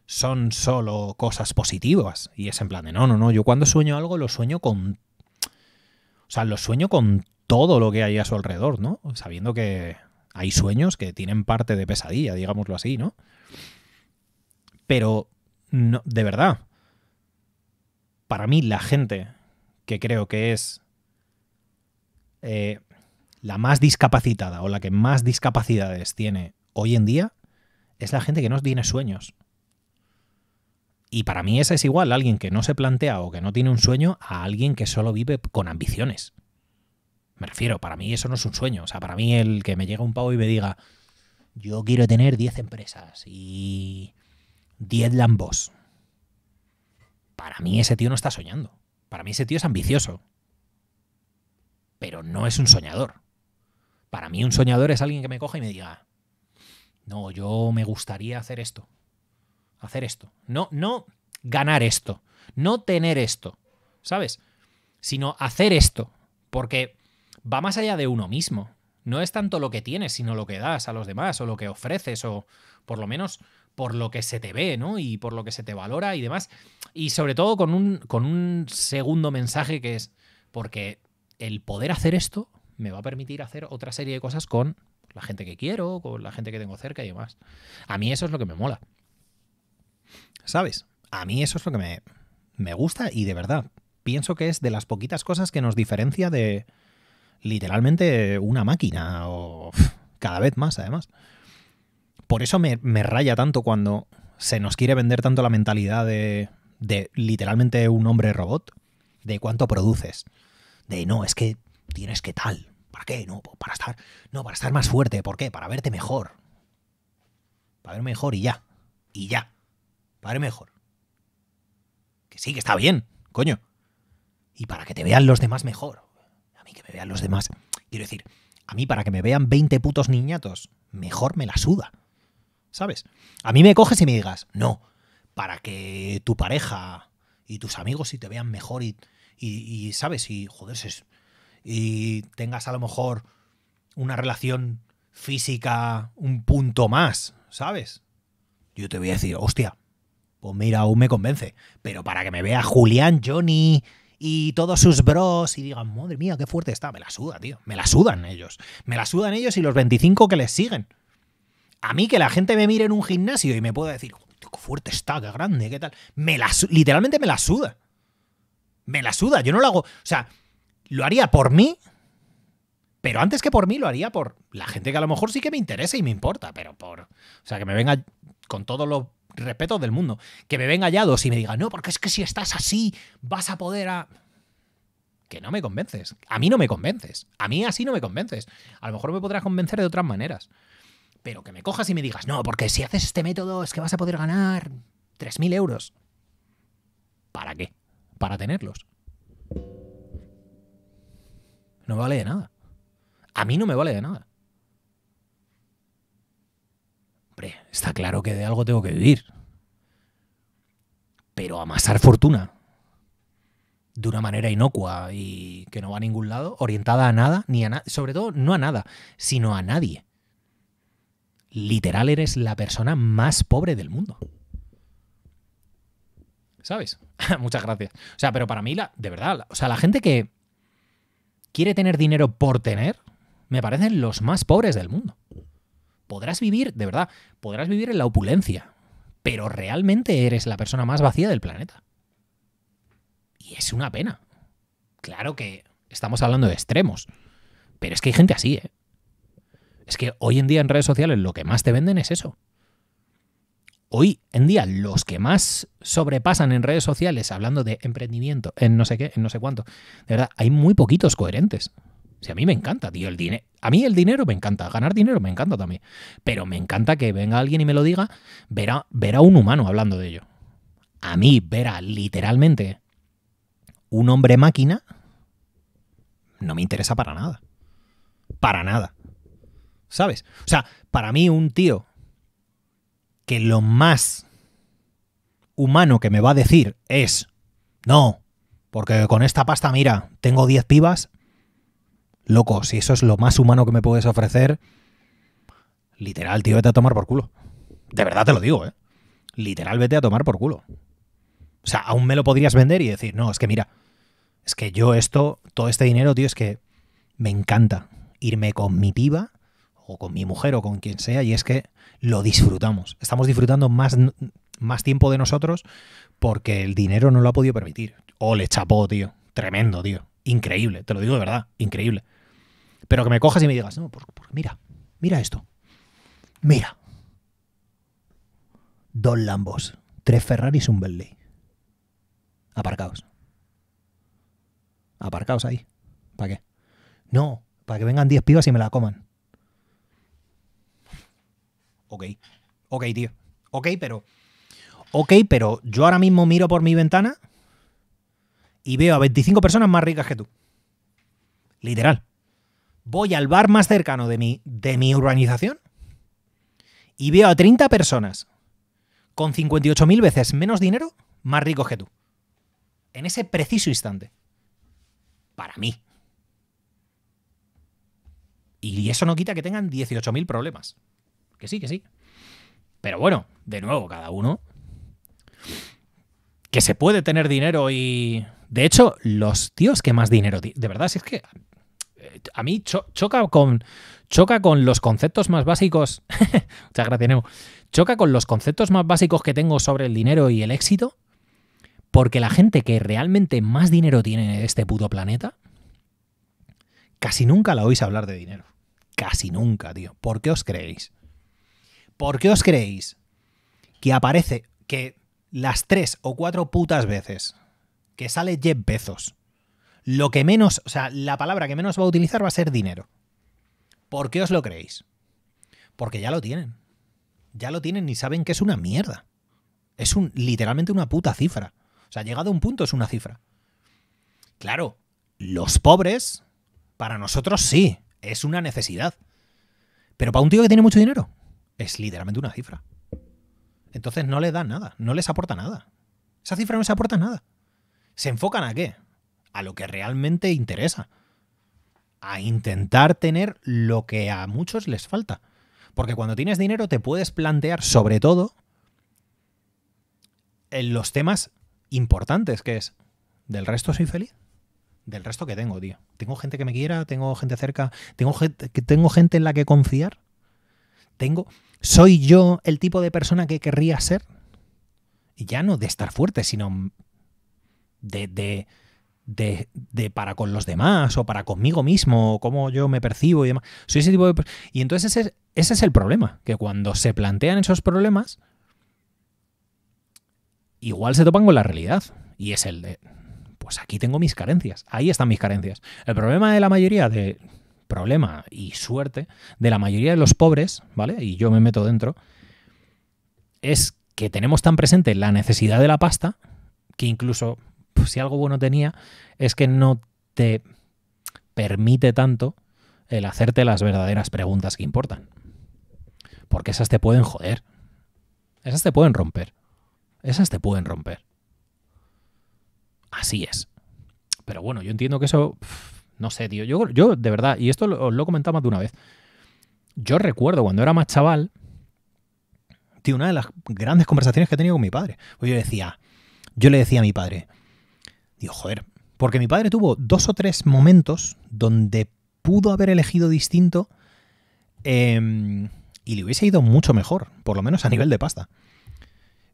son solo cosas positivas. Y es en plan de, no, no, no, yo cuando sueño algo lo sueño con... O sea, lo sueño con todo lo que hay a su alrededor, ¿no? Sabiendo que, hay sueños que tienen parte de pesadilla, digámoslo así, ¿no? Pero, no, de verdad, para mí la gente que creo que es eh, la más discapacitada o la que más discapacidades tiene hoy en día es la gente que no tiene sueños. Y para mí esa es igual a alguien que no se plantea o que no tiene un sueño a alguien que solo vive con ambiciones. Me refiero, para mí eso no es un sueño. O sea, para mí el que me llega un pavo y me diga, yo quiero tener 10 empresas y 10 Lambos. Para mí ese tío no está soñando. Para mí ese tío es ambicioso. Pero no es un soñador. Para mí un soñador es alguien que me coja y me diga, no, yo me gustaría hacer esto. Hacer esto. No, no ganar esto. No tener esto. ¿Sabes? Sino hacer esto. Porque va más allá de uno mismo. No es tanto lo que tienes, sino lo que das a los demás o lo que ofreces o por lo menos por lo que se te ve, ¿no? Y por lo que se te valora y demás. Y sobre todo con un, con un segundo mensaje que es, porque el poder hacer esto me va a permitir hacer otra serie de cosas con la gente que quiero, con la gente que tengo cerca y demás. A mí eso es lo que me mola. ¿Sabes? A mí eso es lo que me, me gusta y de verdad pienso que es de las poquitas cosas que nos diferencia de, literalmente una máquina, o cada vez más además. Por eso me, raya tanto cuando se nos quiere vender tanto la mentalidad de, literalmente un hombre robot, de cuánto produces, de no, es que tienes que tal, ¿para qué? No, para estar, no, para estar más fuerte, ¿por qué? Para verte mejor. Para ver mejor y ya, y ya, para ver mejor. Que sí, que está bien, coño. Y para que te vean los demás mejor a los demás. Quiero decir, a mí para que me vean 20 putos niñatos, mejor me la suda. ¿Sabes? A mí me coges y me digas, no, para que tu pareja y tus amigos si te vean mejor y, y, ¿sabes? Y, joder, y tengas a lo mejor una relación física un punto más, ¿sabes? Yo te voy a decir, hostia, pues mira, aún me convence. Pero para que me vea Julián, Johnny y todos sus bros y digan, madre mía, qué fuerte está, me la suda, tío, me la sudan ellos, me la sudan ellos y los 25 que les siguen. A mí que la gente me mire en un gimnasio y me pueda decir, qué fuerte está, qué grande, qué tal, me la, literalmente me la suda. Me la suda, yo no lo hago, o sea, lo haría por mí, pero antes que por mí lo haría por la gente que a lo mejor sí que me interesa y me importa, pero por... O sea, que me venga con todo lo respeto del mundo. Que me venga Yados y me diga, no, porque es que si estás así, vas a poder a. Que no me convences. A mí no me convences. A mí así no me convences. A lo mejor me podrás convencer de otras maneras. Pero que me cojas y me digas, no, porque si haces este método es que vas a poder ganar 3.000 euros. ¿Para qué? Para tenerlos. No vale de nada. A mí no me vale de nada. Está claro que de algo tengo que vivir. Pero amasar fortuna de una manera inocua y que no va a ningún lado, orientada a nada, ni a sobre todo no a nada, sino a nadie. Literal eres la persona más pobre del mundo. ¿Sabes? Muchas gracias. O sea, pero para mí, la, de verdad, o sea, la gente que quiere tener dinero por tener, me parecen los más pobres del mundo podrás vivir, de verdad, podrás vivir en la opulencia, pero realmente eres la persona más vacía del planeta. Y es una pena. Claro que estamos hablando de extremos, pero es que hay gente así, ¿eh? Es que hoy en día en redes sociales lo que más te venden es eso. Hoy en día los que más sobrepasan en redes sociales hablando de emprendimiento, en no sé qué, en no sé cuánto, de verdad, hay muy poquitos coherentes. Si a mí me encanta, tío, el dinero. A mí el dinero me encanta, ganar dinero me encanta también. Pero me encanta que venga alguien y me lo diga, ver a, ver a un humano hablando de ello. A mí, ver a literalmente un hombre máquina, no me interesa para nada. Para nada. ¿Sabes? O sea, para mí un tío que lo más humano que me va a decir es, no, porque con esta pasta, mira, tengo 10 pibas, loco, si eso es lo más humano que me puedes ofrecer, literal, tío, vete a tomar por culo. De verdad te lo digo, ¿eh? Literal, vete a tomar por culo. O sea, aún me lo podrías vender y decir, no, es que mira, es que yo esto, todo este dinero, tío, es que me encanta irme con mi piba o con mi mujer o con quien sea y es que lo disfrutamos. Estamos disfrutando más, más tiempo de nosotros porque el dinero no lo ha podido permitir. Ole, chapó, tío. Tremendo, tío. Increíble, te lo digo de verdad, increíble. Pero que me cojas y me digas, no, mira, mira esto. Mira. Dos Lambos, tres Ferraris, un Bentley. Aparcados. Aparcados ahí. ¿Para qué? No, para que vengan 10 pibas y me la coman. Ok. Ok, tío. Ok, pero. Ok, pero yo ahora mismo miro por mi ventana y veo a 25 personas más ricas que tú. Literal voy al bar más cercano de mi, de mi urbanización y veo a 30 personas con 58.000 veces menos dinero, más ricos que tú. En ese preciso instante. Para mí. Y eso no quita que tengan 18.000 problemas. Que sí, que sí. Pero bueno, de nuevo, cada uno. Que se puede tener dinero y. De hecho, los tíos que más dinero. De verdad, si es que a mí choca, con, choca con los conceptos más básicos. Choca con los conceptos más básicos que tengo sobre el dinero y el éxito. Porque la gente que realmente más dinero tiene en este puto planeta, casi nunca la oís hablar de dinero. Casi nunca, tío. ¿Por qué os creéis? ¿Por qué os creéis que aparece que las tres o cuatro putas veces que sale Jeff Bezos lo que menos, o sea, la palabra que menos va a utilizar va a ser dinero. ¿Por qué os lo creéis? Porque ya lo tienen. Ya lo tienen y saben que es una mierda. Es un, literalmente una puta cifra. O sea, llegado a un punto es una cifra. Claro, los pobres, para nosotros sí, es una necesidad. Pero para un tío que tiene mucho dinero, es literalmente una cifra. Entonces no le da nada, no les aporta nada. Esa cifra no les aporta nada. ¿Se enfocan a qué? a lo que realmente interesa. A intentar tener lo que a muchos les falta. Porque cuando tienes dinero te puedes plantear sobre todo en los temas importantes que es, ¿del resto soy feliz? Del resto que tengo, tío. Tengo gente que me quiera, tengo gente cerca, tengo gente, tengo gente en la que confiar. Tengo, ¿Soy yo el tipo de persona que querría ser? Y ya no de estar fuerte, sino de, de, para con los demás o para conmigo mismo, o cómo yo me percibo y demás. Soy ese tipo de... Y entonces ese, ese es el problema, que cuando se plantean esos problemas, igual se topan con la realidad. Y es el de, pues aquí tengo mis carencias, ahí están mis carencias. El problema de la mayoría de... Problema y suerte de la mayoría de los pobres, ¿vale? Y yo me meto dentro, es que tenemos tan presente la necesidad de la pasta que incluso si algo bueno tenía es que no te permite tanto el hacerte las verdaderas preguntas que importan. Porque esas te pueden joder. Esas te pueden romper. Esas te pueden romper. Así es. Pero bueno, yo entiendo que eso... No sé, tío. Yo, yo de verdad, y esto os lo he comentado más de una vez. Yo recuerdo cuando era más chaval, tío, una de las grandes conversaciones que he tenido con mi padre. Pues yo decía, yo le decía a mi padre, Digo, joder, porque mi padre tuvo dos o tres momentos donde pudo haber elegido distinto em, y le hubiese ido mucho mejor, por lo menos a nivel de pasta.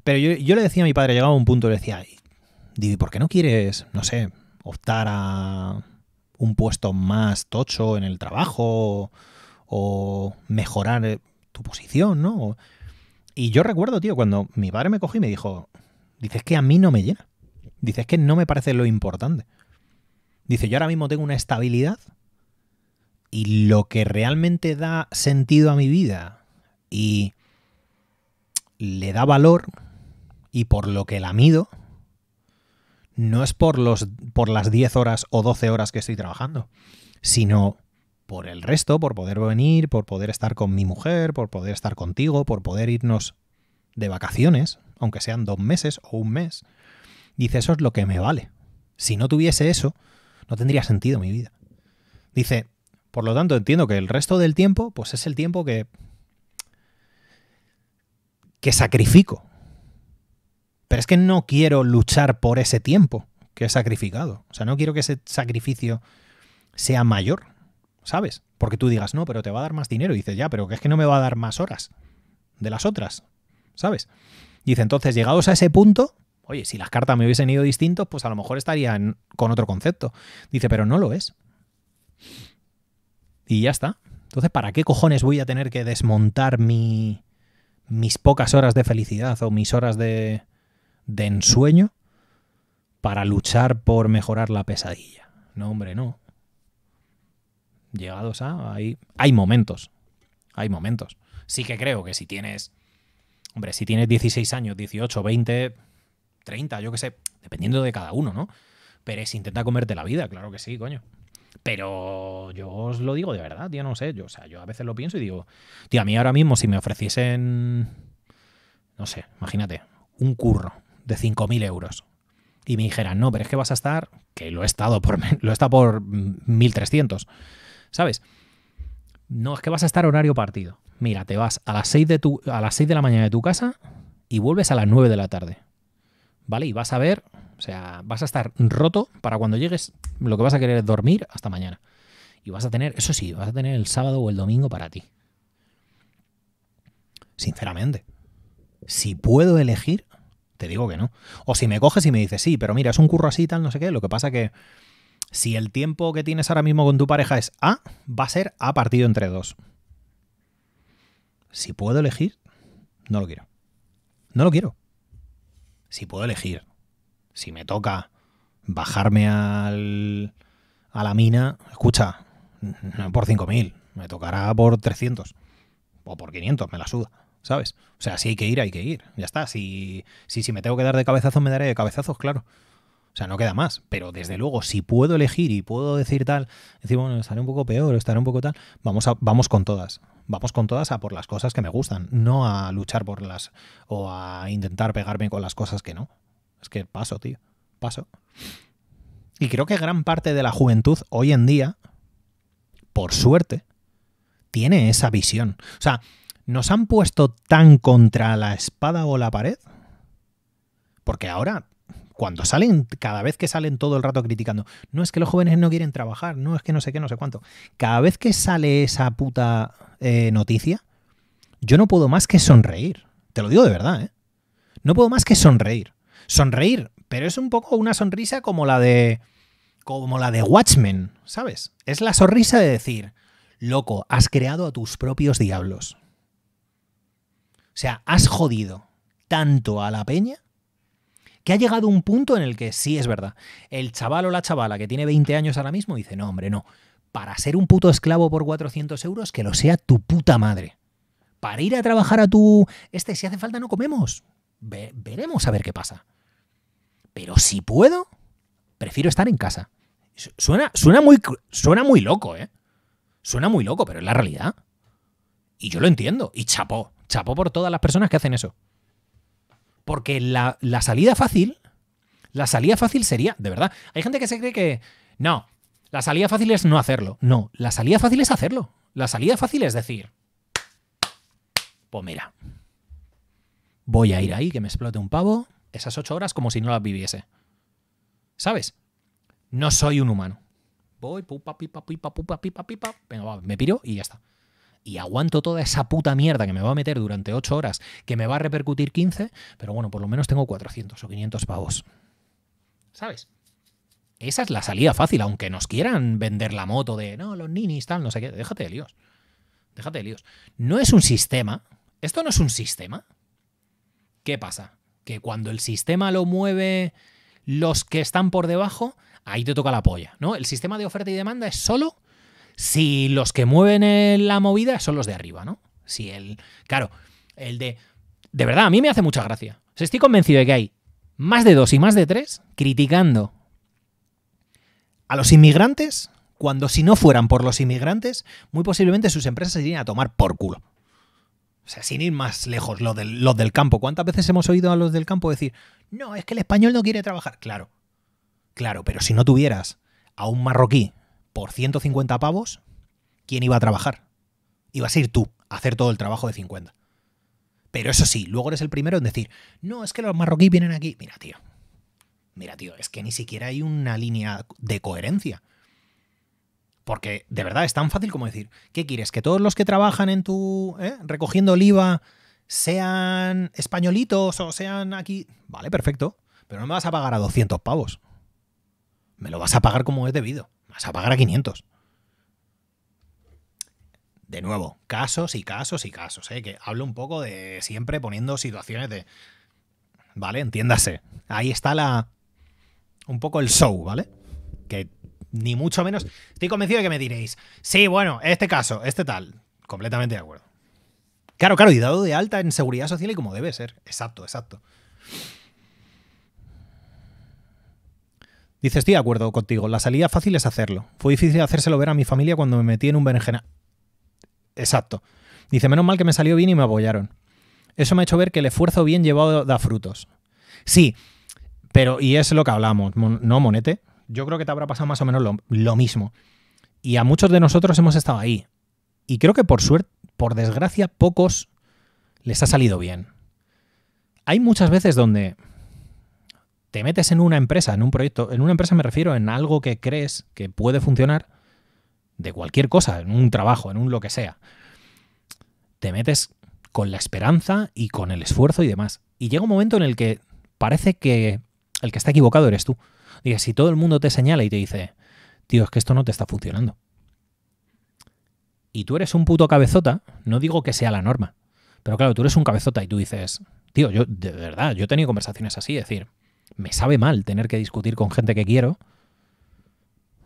Pero yo, le decía a mi padre, llegaba a un punto, le decía, ¿por qué no quieres, no sé, optar a un puesto más tocho en el trabajo o mejorar eh, tu posición, ¿no? Y yo recuerdo, tío, cuando mi padre me cogió y me dijo, dices que a mí no me llena. Dice, es que no me parece lo importante. Dice, yo ahora mismo tengo una estabilidad y lo que realmente da sentido a mi vida y le da valor y por lo que la mido, no es por, los, por las 10 horas o 12 horas que estoy trabajando, sino por el resto, por poder venir, por poder estar con mi mujer, por poder estar contigo, por poder irnos de vacaciones, aunque sean dos meses o un mes. Dice, eso es lo que me vale. Si no tuviese eso, no tendría sentido mi vida. Dice, por lo tanto, entiendo que el resto del tiempo, pues es el tiempo que. que sacrifico. Pero es que no quiero luchar por ese tiempo que he sacrificado. O sea, no quiero que ese sacrificio sea mayor, ¿sabes? Porque tú digas, no, pero te va a dar más dinero. Y dices, ya, pero que es que no me va a dar más horas de las otras, ¿sabes? Dice, entonces, llegados a ese punto, Oye, si las cartas me hubiesen ido distintos, pues a lo mejor estarían con otro concepto. Dice, pero no lo es. Y ya está. Entonces, ¿para qué cojones voy a tener que desmontar mi, mis pocas horas de felicidad o mis horas de, de ensueño para luchar por mejorar la pesadilla? No, hombre, no. Llegados a... Hay, hay momentos. Hay momentos. Sí que creo que si tienes... Hombre, si tienes 16 años, 18, 20, 30, yo qué sé, dependiendo de cada uno, ¿no? Pero si intenta comerte la vida, claro que sí, coño. Pero yo os lo digo de verdad, tío, no sé. Yo, o sea, yo a veces lo pienso y digo, tío, a mí ahora mismo si me ofreciesen, no sé, imagínate, un curro de 5.000 euros y me dijeran, no, pero es que vas a estar, que lo he estado por, lo está por 1.300, ¿sabes? No, es que vas a estar horario partido. Mira, te vas a las 6 de, tu, a las 6 de la mañana de tu casa y vuelves a las 9 de la tarde. ¿vale? Y vas a ver, o sea, vas a estar roto para cuando llegues, lo que vas a querer es dormir hasta mañana. Y vas a tener, eso sí, vas a tener el sábado o el domingo para ti. Sinceramente. Si puedo elegir, te digo que no. O si me coges y me dices, sí, pero mira, es un curro así, tal, no sé qué. Lo que pasa que si el tiempo que tienes ahora mismo con tu pareja es A, va a ser A partido entre dos. Si puedo elegir, no lo quiero. No lo quiero si puedo elegir, si me toca bajarme al, a la mina, escucha, no por 5.000, me tocará por 300 o por 500, me la suda, ¿sabes? O sea, si hay que ir, hay que ir, ya está. Si, si, si me tengo que dar de cabezazos, me daré de cabezazos, claro. O sea, no queda más. Pero desde luego, si puedo elegir y puedo decir tal, decir, bueno, estaré un poco peor, estaré un poco tal, vamos, a, vamos con todas. Vamos con todas a por las cosas que me gustan, no a luchar por las o a intentar pegarme con las cosas que no. Es que paso, tío, paso. Y creo que gran parte de la juventud hoy en día, por suerte, tiene esa visión. O sea, nos han puesto tan contra la espada o la pared, porque ahora cuando salen, cada vez que salen todo el rato criticando, no es que los jóvenes no quieren trabajar, no es que no sé qué, no sé cuánto. Cada vez que sale esa puta eh, noticia, yo no puedo más que sonreír. Te lo digo de verdad, ¿eh? No puedo más que sonreír. Sonreír, pero es un poco una sonrisa como la de. como la de Watchmen, ¿sabes? Es la sonrisa de decir, loco, has creado a tus propios diablos. O sea, has jodido tanto a la peña que ha llegado un punto en el que sí es verdad. El chaval o la chavala que tiene 20 años ahora mismo dice, no, hombre, no. Para ser un puto esclavo por 400 euros, que lo sea tu puta madre. Para ir a trabajar a tu... Este, si hace falta, no comemos. veremos a ver qué pasa. Pero si puedo, prefiero estar en casa. Suena, suena, muy, suena muy loco, ¿eh? Suena muy loco, pero es la realidad. Y yo lo entiendo. Y chapó. Chapó por todas las personas que hacen eso. Porque la, la salida fácil, la salida fácil sería, de verdad, hay gente que se cree que, no, la salida fácil es no hacerlo. No, la salida fácil es hacerlo. La salida fácil es decir, pues mira, voy a ir ahí, que me explote un pavo, esas ocho horas como si no las viviese. ¿Sabes? No soy un humano. Voy, pupa, pipa, pipa, pupa, pipa, pipa, venga, va, me piro y ya está y aguanto toda esa puta mierda que me va a meter durante 8 horas, que me va a repercutir 15, pero bueno, por lo menos tengo 400 o 500 pavos. ¿Sabes? Esa es la salida fácil, aunque nos quieran vender la moto de, no, los ninis, tal, no sé qué, déjate de líos. Déjate de líos. No es un sistema, esto no es un sistema. ¿Qué pasa? Que cuando el sistema lo mueve los que están por debajo, ahí te toca la polla, ¿no? El sistema de oferta y demanda es solo si los que mueven la movida son los de arriba, ¿no? Si el. Claro, el de. De verdad, a mí me hace mucha gracia. estoy convencido de que hay más de dos y más de tres criticando a los inmigrantes cuando si no fueran por los inmigrantes, muy posiblemente sus empresas se irían a tomar por culo. O sea, sin ir más lejos, los del campo. ¿Cuántas veces hemos oído a los del campo decir, no, es que el español no quiere trabajar? Claro, claro, pero si no tuvieras a un marroquí por 150 pavos, ¿quién iba a trabajar? Ibas a ir tú a hacer todo el trabajo de 50. Pero eso sí, luego eres el primero en decir, no, es que los marroquíes vienen aquí. Mira, tío. Mira, tío, es que ni siquiera hay una línea de coherencia. Porque de verdad es tan fácil como decir, ¿qué quieres? ¿Que todos los que trabajan en tu. Eh, recogiendo oliva sean españolitos o sean aquí? Vale, perfecto. Pero no me vas a pagar a 200 pavos. Me lo vas a pagar como es debido a pagar a 500. De nuevo, casos y casos y casos, ¿eh? que hablo un poco de siempre poniendo situaciones de... ¿Vale? Entiéndase. Ahí está la... Un poco el show, ¿vale? Que ni mucho menos... Estoy convencido de que me diréis, sí, bueno, este caso, este tal. Completamente de acuerdo. Claro, claro, y dado de alta en seguridad social y como debe ser. Exacto, exacto. Dice, estoy de acuerdo contigo, la salida fácil es hacerlo. Fue difícil hacérselo ver a mi familia cuando me metí en un berenjena. Exacto. Dice, menos mal que me salió bien y me apoyaron. Eso me ha hecho ver que el esfuerzo bien llevado da frutos. Sí, pero, y es lo que hablamos, ¿no, Monete? Yo creo que te habrá pasado más o menos lo, lo, mismo. Y a muchos de nosotros hemos estado ahí. Y creo que por suerte, por desgracia, pocos les ha salido bien. Hay muchas veces donde te metes en una empresa, en un proyecto, en una empresa me refiero en algo que crees que puede funcionar, de cualquier cosa, en un trabajo, en un lo que sea, te metes con la esperanza y con el esfuerzo y demás. Y llega un momento en el que parece que el que está equivocado eres tú. Y si todo el mundo te señala y te dice, tío, es que esto no te está funcionando. Y tú eres un puto cabezota, no digo que sea la norma, pero claro, tú eres un cabezota y tú dices, tío, yo de verdad, yo he tenido conversaciones así, es decir, me sabe mal tener que discutir con gente que quiero.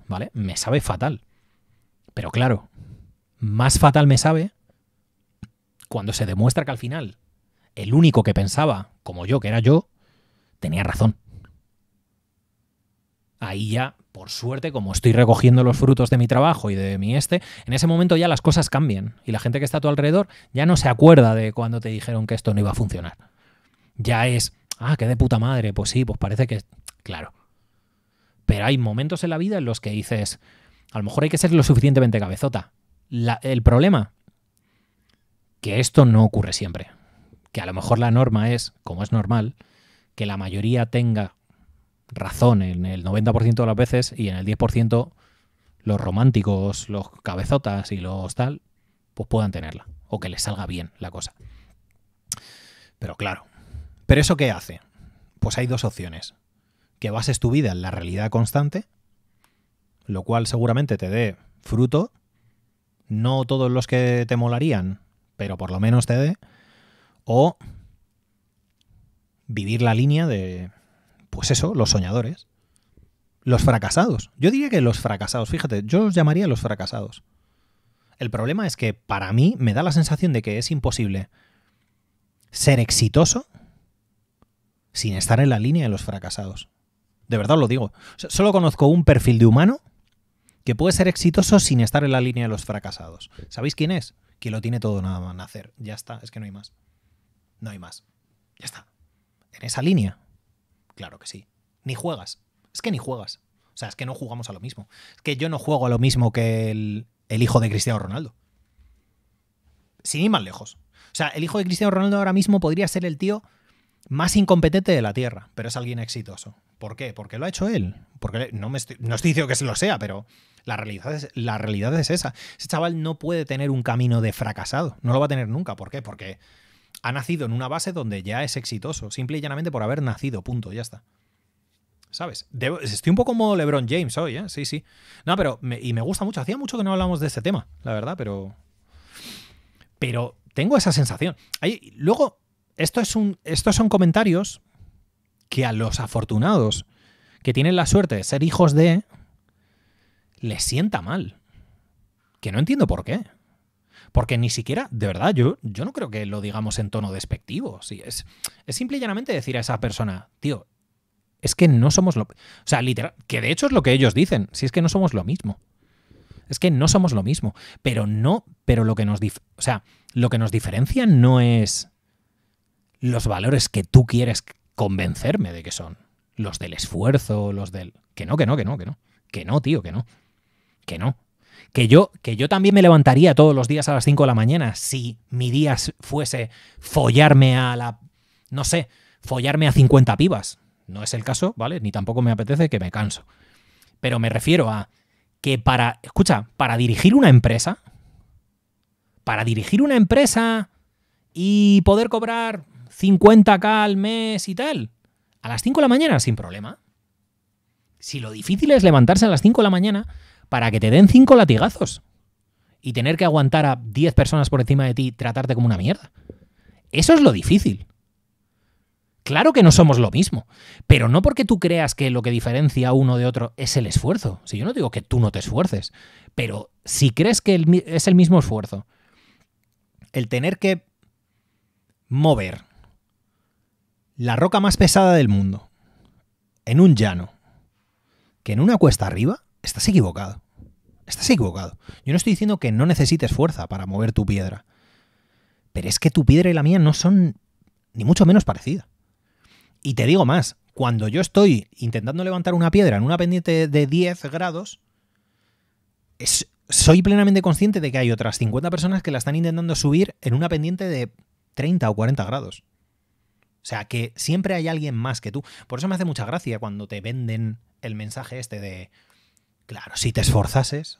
¿Vale? Me sabe fatal. Pero claro, más fatal me sabe cuando se demuestra que al final el único que pensaba, como yo, que era yo, tenía razón. Ahí ya, por suerte, como estoy recogiendo los frutos de mi trabajo y de mi este, en ese momento ya las cosas cambian y la gente que está a tu alrededor ya no se acuerda de cuando te dijeron que esto no iba a funcionar. Ya es, ah, qué de puta madre, pues sí, pues parece que, claro. Pero hay momentos en la vida en los que dices, a lo mejor hay que ser lo suficientemente cabezota. el problema, que esto no ocurre siempre. Que a lo mejor la norma es, como es normal, que la mayoría tenga razón en el 90% de las veces y en el 10% los románticos, los cabezotas y los tal, pues puedan tenerla. O que les salga bien la cosa. Pero claro, pero eso qué hace? Pues hay dos opciones. Que bases tu vida en la realidad constante, lo cual seguramente te dé fruto, no todos los que te molarían, pero por lo menos te dé, o vivir la línea de, pues eso, los soñadores, los fracasados. Yo diría que los fracasados, fíjate, yo los llamaría los fracasados. El problema es que para mí me da la sensación de que es imposible ser exitoso sin estar en la línea de los fracasados. De verdad lo digo. Solo conozco un perfil de humano que puede ser exitoso sin estar en la línea de los fracasados. ¿Sabéis quién es? Que lo tiene todo nada más nacer. Ya está, es que no hay más. No hay más. Ya está. ¿En esa línea? Claro que sí. Ni juegas. Es que ni juegas. O sea, es que no jugamos a lo mismo. Es que yo no juego a lo mismo que el, el hijo de Cristiano Ronaldo. Sin ir más lejos. O sea, el hijo de Cristiano Ronaldo ahora mismo podría ser el tío más incompetente de la Tierra, pero es alguien exitoso. ¿Por qué? Porque lo ha hecho él. Porque no, estoy, diciendo que se lo sea, pero la realidad, es, esa. Ese chaval no puede tener un camino de fracasado. No lo va a tener nunca. ¿Por qué? Porque ha nacido en una base donde ya es exitoso. Simple y llanamente por haber nacido. Punto. Ya está. ¿Sabes? estoy un poco como LeBron James hoy, ¿eh? Sí, sí. No, pero. y me gusta mucho. Hacía mucho que no hablamos de este tema, la verdad, pero. Pero tengo esa sensación. Ahí, luego, esto es un, estos son comentarios que a los afortunados que tienen la suerte de ser hijos de, les sienta mal. Que no entiendo por qué. Porque ni siquiera, de verdad, yo, yo no creo que lo digamos en tono despectivo. Sí, es, es simple y llanamente decir a esa persona, tío, es que no somos lo... O sea, literal, que de hecho es lo que ellos dicen, si es que no somos lo mismo. Es que no somos lo mismo. Pero no, pero lo que nos... O sea, lo que nos diferencia no es los valores que tú quieres convencerme de que son. Los del esfuerzo, los del... Que no, que no, que no, que no. Que no, tío, que no. Que no. Que yo, que yo también me levantaría todos los días a las 5 de la mañana si mi día fuese follarme a la... No sé, follarme a 50 pibas. No es el caso, ¿vale? Ni tampoco me apetece que me canso. Pero me refiero a que para... Escucha, para dirigir una empresa... Para dirigir una empresa y poder cobrar 50k al mes y tal, a las 5 de la mañana sin problema. Si lo difícil es levantarse a las 5 de la mañana para que te den 5 latigazos y tener que aguantar a 10 personas por encima de ti y tratarte como una mierda. Eso es lo difícil. Claro que no somos lo mismo, pero no porque tú creas que lo que diferencia uno de otro es el esfuerzo. Si yo no digo que tú no te esfuerces, pero si crees que es el mismo esfuerzo, el tener que mover la roca más pesada del mundo, en un llano, que en una cuesta arriba, estás equivocado. Estás equivocado. Yo no estoy diciendo que no necesites fuerza para mover tu piedra. Pero es que tu piedra y la mía no son ni mucho menos parecidas. Y te digo más, cuando yo estoy intentando levantar una piedra en una pendiente de 10 grados, soy plenamente consciente de que hay otras 50 personas que la están intentando subir en una pendiente de 30 o 40 grados. O sea, que siempre hay alguien más que tú. Por eso me hace mucha gracia cuando te venden el mensaje este de, claro, si te esforzases,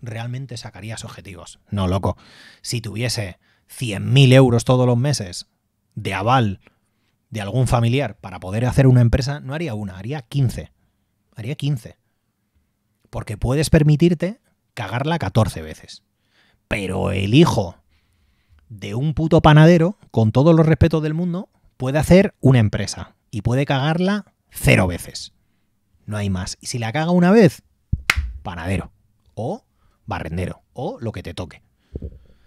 realmente sacarías objetivos. No, loco. Si tuviese 100.000 euros todos los meses de aval de algún familiar para poder hacer una empresa, no haría una, haría 15. Haría 15. Porque puedes permitirte cagarla 14 veces. Pero el hijo de un puto panadero, con todos los respetos del mundo, puede hacer una empresa y puede cagarla cero veces. No hay más. Y si la caga una vez, panadero o barrendero o lo que te toque.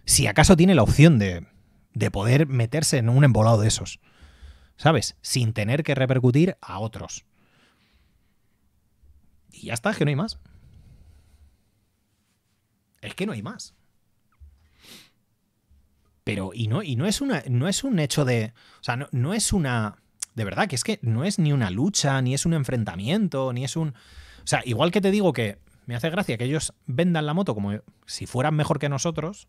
Si acaso tiene la opción de, de poder meterse en un embolado de esos, ¿sabes? Sin tener que repercutir a otros. Y ya está, que no hay más. Es que no hay más. Pero, y no, y no es una, no es un hecho de. O sea, no, es una. De verdad, que es que no es ni una lucha, ni es un enfrentamiento, ni es un. O sea, igual que te digo que me hace gracia que ellos vendan la moto como si fueran mejor que nosotros,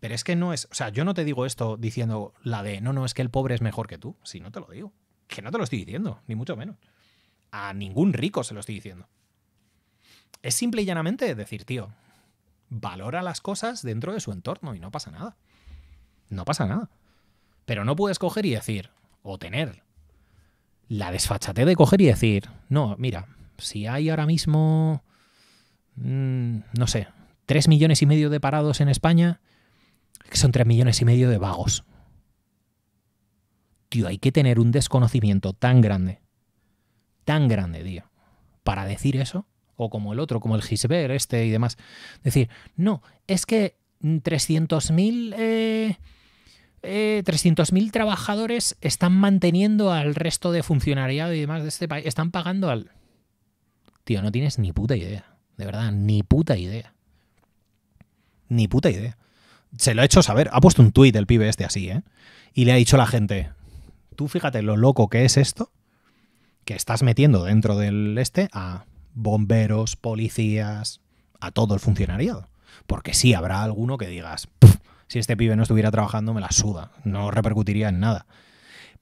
pero es que no es. O sea, yo no te digo esto diciendo la de no, no, es que el pobre es mejor que tú. Si no te lo digo. Que no te lo estoy diciendo, ni mucho menos. A ningún rico se lo estoy diciendo. Es simple y llanamente decir, tío, valora las cosas dentro de su entorno y no pasa nada. No pasa nada. Pero no puedes coger y decir, o tener la desfachate de coger y decir, no, mira, si hay ahora mismo, mm, no sé, tres millones y medio de parados en España, que son tres millones y medio de vagos. Tío, hay que tener un desconocimiento tan grande, tan grande, tío, para decir eso, o como el otro, como el Gisbert este y demás. Decir, no, es que 300.000... 300.000 eh, trabajadores están manteniendo al resto de funcionariado y demás de este país. Están pagando al... Tío, no tienes ni puta idea. De verdad, ni puta idea. Ni puta idea. Se lo ha hecho saber. Ha puesto un tuit el pibe este así, ¿eh? Y le ha dicho a la gente, tú fíjate lo loco que es esto, que estás metiendo dentro del este a bomberos, policías, a todo el funcionariado. Porque sí habrá alguno que digas, si este pibe no estuviera trabajando, me la suda, no repercutiría en nada.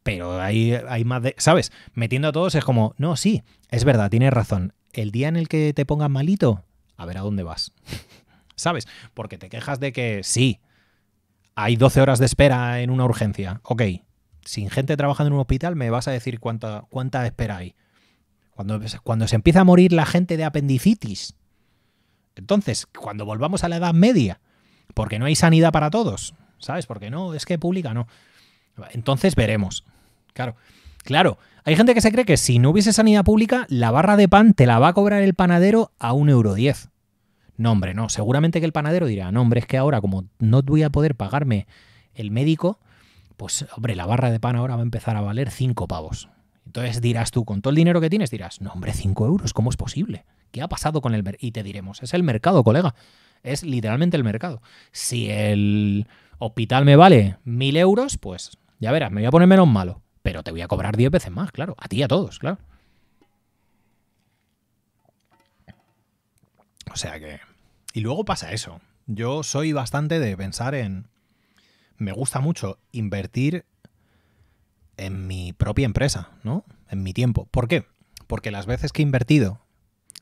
Pero hay, hay más de... ¿Sabes? Metiendo a todos es como, no, sí, es verdad, tienes razón. El día en el que te pongas malito, a ver a dónde vas. ¿Sabes? Porque te quejas de que sí, hay 12 horas de espera en una urgencia. Ok, sin gente trabajando en un hospital me vas a decir cuánta, cuánta espera hay. Cuando, cuando se empieza a morir la gente de apendicitis. Entonces, cuando volvamos a la Edad Media, porque no hay sanidad para todos, ¿sabes? Porque no, es que pública no. Entonces veremos. Claro, claro. Hay gente que se cree que si no hubiese sanidad pública, la barra de pan te la va a cobrar el panadero a un euro No, hombre, no. Seguramente que el panadero dirá, no, hombre, es que ahora como no voy a poder pagarme el médico, pues, hombre, la barra de pan ahora va a empezar a valer cinco pavos. Entonces dirás tú, con todo el dinero que tienes, dirás, no, hombre, cinco euros, ¿cómo es posible? ¿Qué ha pasado con el Y te diremos, es el mercado, colega es literalmente el mercado. Si el hospital me vale mil euros, pues ya verás, me voy a poner menos malo. Pero te voy a cobrar 10 veces más, claro. A ti y a todos, claro. O sea que... Y luego pasa eso. Yo soy bastante de pensar en... Me gusta mucho invertir en mi propia empresa, ¿no? En mi tiempo. ¿Por qué? Porque las veces que he invertido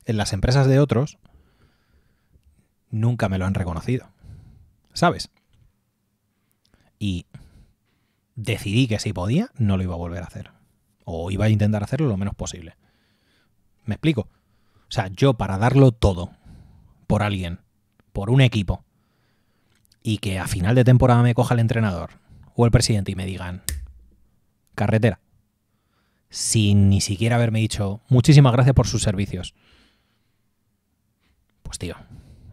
en las empresas de otros, nunca me lo han reconocido. ¿Sabes? Y decidí que si podía, no lo iba a volver a hacer. O iba a intentar hacerlo lo menos posible. ¿Me explico? O sea, yo para darlo todo por alguien, por un equipo, y que a final de temporada me coja el entrenador o el presidente y me digan, carretera, sin ni siquiera haberme dicho, muchísimas gracias por sus servicios. Pues tío,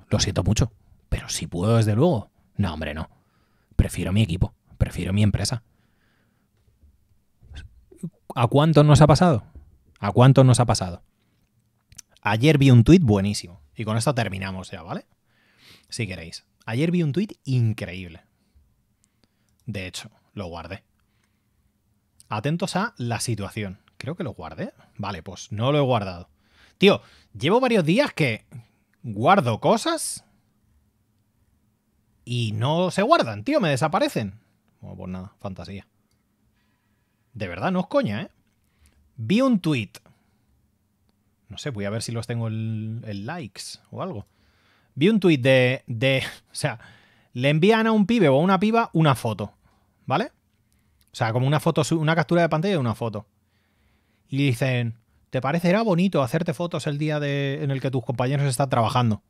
lo siento mucho. Pero si puedo, desde luego. No, hombre, no. Prefiero mi equipo. Prefiero mi empresa. ¿A cuánto nos ha pasado? ¿A cuánto nos ha pasado? Ayer vi un tuit buenísimo. Y con esto terminamos ya, ¿vale? Si queréis. Ayer vi un tuit increíble. De hecho, lo guardé. Atentos a la situación. Creo que lo guardé. Vale, pues no lo he guardado. Tío, llevo varios días que, guardo cosas y no se guardan, tío, me desaparecen. Bueno, pues nada, fantasía. De verdad, no es coña, ¿eh? Vi un tweet. No sé, voy a ver si los tengo en, likes o algo. Vi un tweet de, de. O sea, le envían a un pibe o a una piba una foto, ¿vale? O sea, como una foto, una captura de pantalla de una foto. Y dicen, ¿Te parecerá bonito hacerte fotos el día de, en el que tus compañeros están trabajando?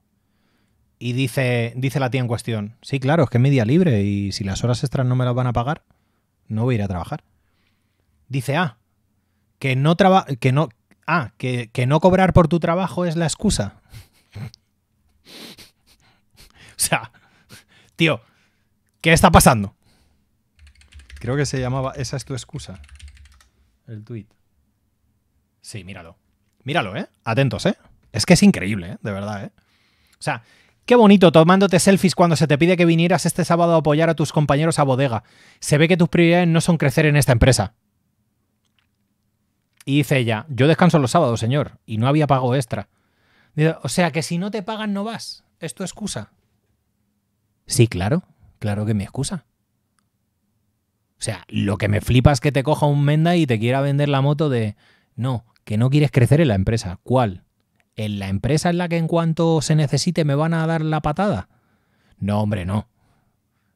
Y dice, dice la tía en cuestión, sí, claro, es que es mi día libre y si las horas extras no me las van a pagar, no voy a ir a trabajar. Dice, ah, que no, que no, ah, que, que no cobrar por tu trabajo es la excusa. O sea, tío, ¿qué está pasando? Creo que se llamaba Esa es tu excusa. El tuit. Sí, míralo. Míralo, ¿eh? Atentos, ¿eh? Es que es increíble, ¿eh? De verdad, ¿eh? O sea, qué bonito tomándote selfies cuando se te pide que vinieras este sábado a apoyar a tus compañeros a bodega. Se ve que tus prioridades no son crecer en esta empresa. Y dice ella, yo descanso los sábados, señor, y no había pago extra. o sea que si no te pagan no vas. ¿Es tu excusa? Sí, claro. Claro que mi excusa. O sea, lo que me flipa es que te coja un menda y te quiera vender la moto de... No, que no quieres crecer en la empresa. ¿Cuál? ¿En la empresa en la que en cuanto se necesite me van a dar la patada? No, hombre, no.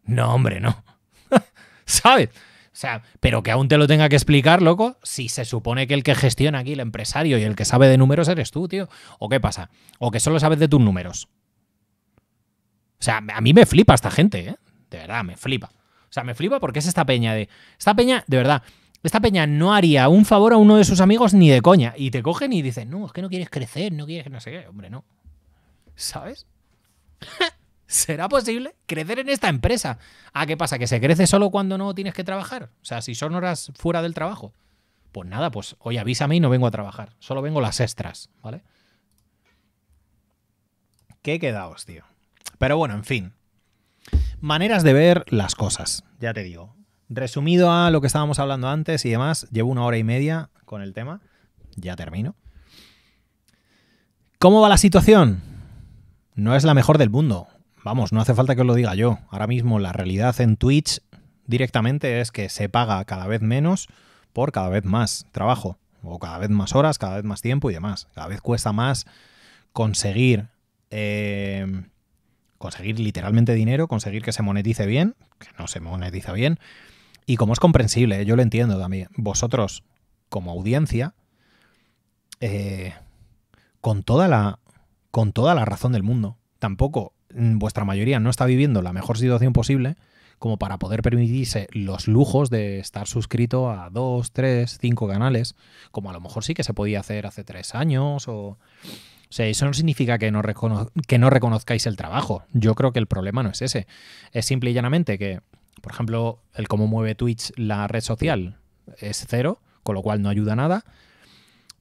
No, hombre, no. ¿Sabes? O sea, pero que aún te lo tenga que explicar, loco, si se supone que el que gestiona aquí, el empresario y el que sabe de números eres tú, tío. ¿O qué pasa? ¿O que solo sabes de tus números? O sea, a mí me flipa esta gente, ¿eh? De verdad, me flipa. O sea, me flipa porque es esta peña de... Esta peña, de verdad, esta peña no haría un favor a uno de sus amigos ni de coña. Y te cogen y dicen, no, es que no quieres crecer, no quieres no sé qué. Hombre, no. ¿Sabes? ¿Será posible crecer en esta empresa? Ah, ¿qué pasa? ¿Que se crece solo cuando no tienes que trabajar? O sea, si son horas fuera del trabajo. Pues nada, pues hoy avísame y no vengo a trabajar. Solo vengo las extras, ¿vale? ¿Qué quedaos, tío? Pero bueno, en fin. Maneras de ver las cosas, ya te digo resumido a lo que estábamos hablando antes y demás, llevo una hora y media con el tema, ya termino. ¿Cómo va la situación? No es la mejor del mundo. Vamos, no hace falta que os lo diga yo. Ahora mismo la realidad en Twitch directamente es que se paga cada vez menos por cada vez más trabajo, o cada vez más horas, cada vez más tiempo y demás. Cada vez cuesta más conseguir... Eh, conseguir literalmente dinero, conseguir que se monetice bien, que no se monetiza bien, y como es comprensible, ¿eh? yo lo entiendo también, vosotros como audiencia, eh, con, toda la, con toda la razón del mundo, tampoco mm, vuestra mayoría no está viviendo la mejor situación posible como para poder permitirse los lujos de estar suscrito a dos, tres, cinco canales, como a lo mejor sí que se podía hacer hace tres años o... sea, eso no significa que no, que no reconozcáis el trabajo. Yo creo que el problema no es ese. Es simple y llanamente que por ejemplo, el cómo mueve Twitch la red social es cero, con lo cual no ayuda nada.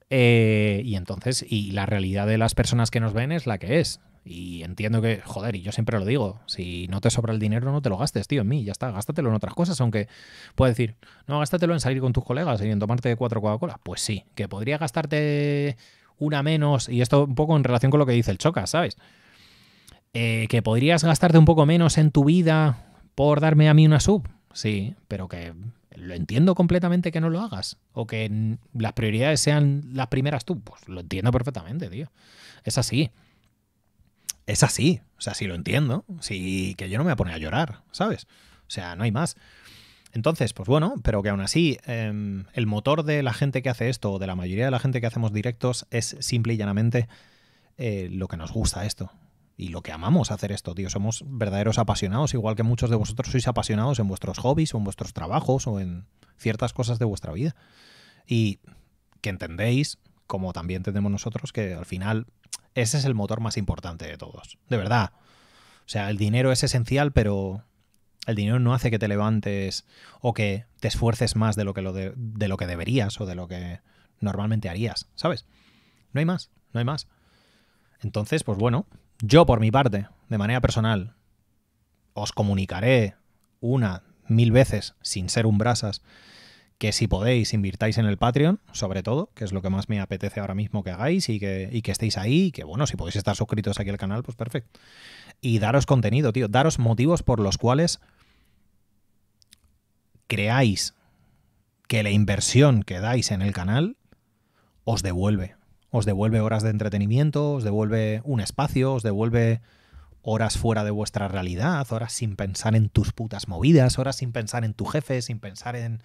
Eh, y entonces, y la realidad de las personas que nos ven es la que es. Y entiendo que, joder, y yo siempre lo digo, si no te sobra el dinero, no te lo gastes, tío, en mí, ya está, gástatelo en otras cosas, aunque puedo decir, no, gástatelo en salir con tus colegas y en tomarte cuatro Coca-Cola. Pues sí, que podría gastarte una menos, y esto un poco en relación con lo que dice el Choca, ¿sabes? Eh, que podrías gastarte un poco menos en tu vida, por darme a mí una sub, sí, pero que lo entiendo completamente que no lo hagas o que las prioridades sean las primeras tú, pues lo entiendo perfectamente, tío. Es así. Es así, o sea, sí lo entiendo, sí que yo no me voy a poner a llorar, ¿sabes? O sea, no hay más. Entonces, pues bueno, pero que aún así em, el motor de la gente que hace esto o de la mayoría de la gente que hacemos directos es simple y llanamente eh, lo que nos gusta esto y lo que amamos hacer esto, tío. Somos verdaderos apasionados, igual que muchos de vosotros sois apasionados en vuestros hobbies o en vuestros trabajos o en ciertas cosas de vuestra vida. Y que entendéis, como también entendemos nosotros, que al final ese es el motor más importante de todos. De verdad. O sea, el dinero es esencial, pero el dinero no hace que te levantes o que te esfuerces más de lo que, de lo que deberías o de lo que normalmente harías, ¿sabes? No hay más, no hay más. Entonces, pues bueno, yo, por mi parte, de manera personal, os comunicaré una, mil veces, sin ser un brasas, que si podéis invirtáis en el Patreon, sobre todo, que es lo que más me apetece ahora mismo que hagáis y que, y que estéis ahí, y que bueno, si podéis estar suscritos aquí al canal, pues perfecto. Y daros contenido, tío, daros motivos por los cuales creáis que la inversión que dais en el canal os devuelve, os devuelve horas de entretenimiento, os devuelve un espacio, os devuelve horas fuera de vuestra realidad, horas sin pensar en tus putas movidas, horas sin pensar en tu jefe, sin pensar en,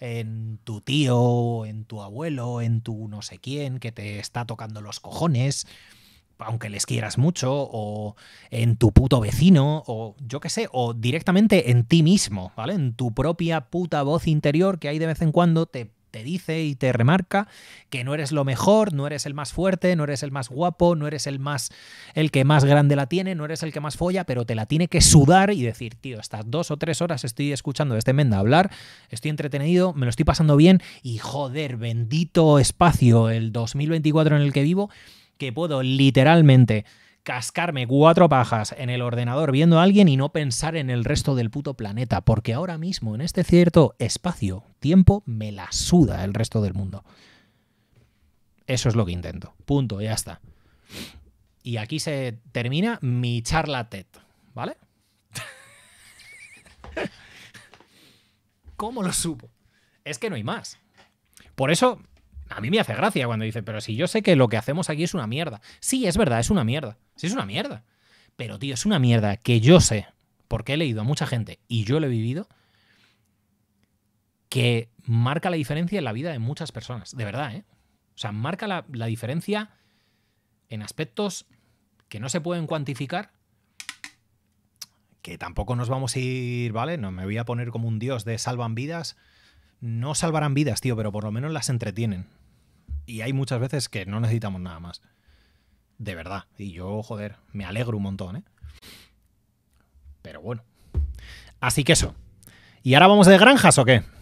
en tu tío, en tu abuelo, en tu no sé quién que te está tocando los cojones, aunque les quieras mucho, o en tu puto vecino, o yo qué sé, o directamente en ti mismo, ¿vale? En tu propia puta voz interior que hay de vez en cuando te te dice y te remarca que no eres lo mejor, no eres el más fuerte, no eres el más guapo, no eres el más el que más grande la tiene, no eres el que más folla, pero te la tiene que sudar y decir, tío, estas dos o tres horas estoy escuchando a este menda hablar, estoy entretenido, me lo estoy pasando bien y joder, bendito espacio el 2024 en el que vivo que puedo literalmente cascarme cuatro pajas en el ordenador viendo a alguien y no pensar en el resto del puto planeta, porque ahora mismo en este cierto espacio, tiempo, me la suda el resto del mundo. Eso es lo que intento. Punto, ya está. Y aquí se termina mi charla TED, ¿vale? ¿Cómo lo supo? Es que no hay más. Por eso, a mí me hace gracia cuando dice, pero si yo sé que lo que hacemos aquí es una mierda. Sí, es verdad, es una mierda. Sí, es una mierda. Pero, tío, es una mierda que yo sé, porque he leído a mucha gente y yo lo he vivido, que marca la diferencia en la vida de muchas personas. De verdad, ¿eh? O sea, marca la, la diferencia en aspectos que no se pueden cuantificar, que tampoco nos vamos a ir, ¿vale? No me voy a poner como un dios de salvan vidas. No salvarán vidas, tío, pero por lo menos las entretienen. Y hay muchas veces que no necesitamos nada más de verdad. Y yo, joder, me alegro un montón, ¿eh? Pero bueno. Así que eso. ¿Y ahora vamos de granjas o qué?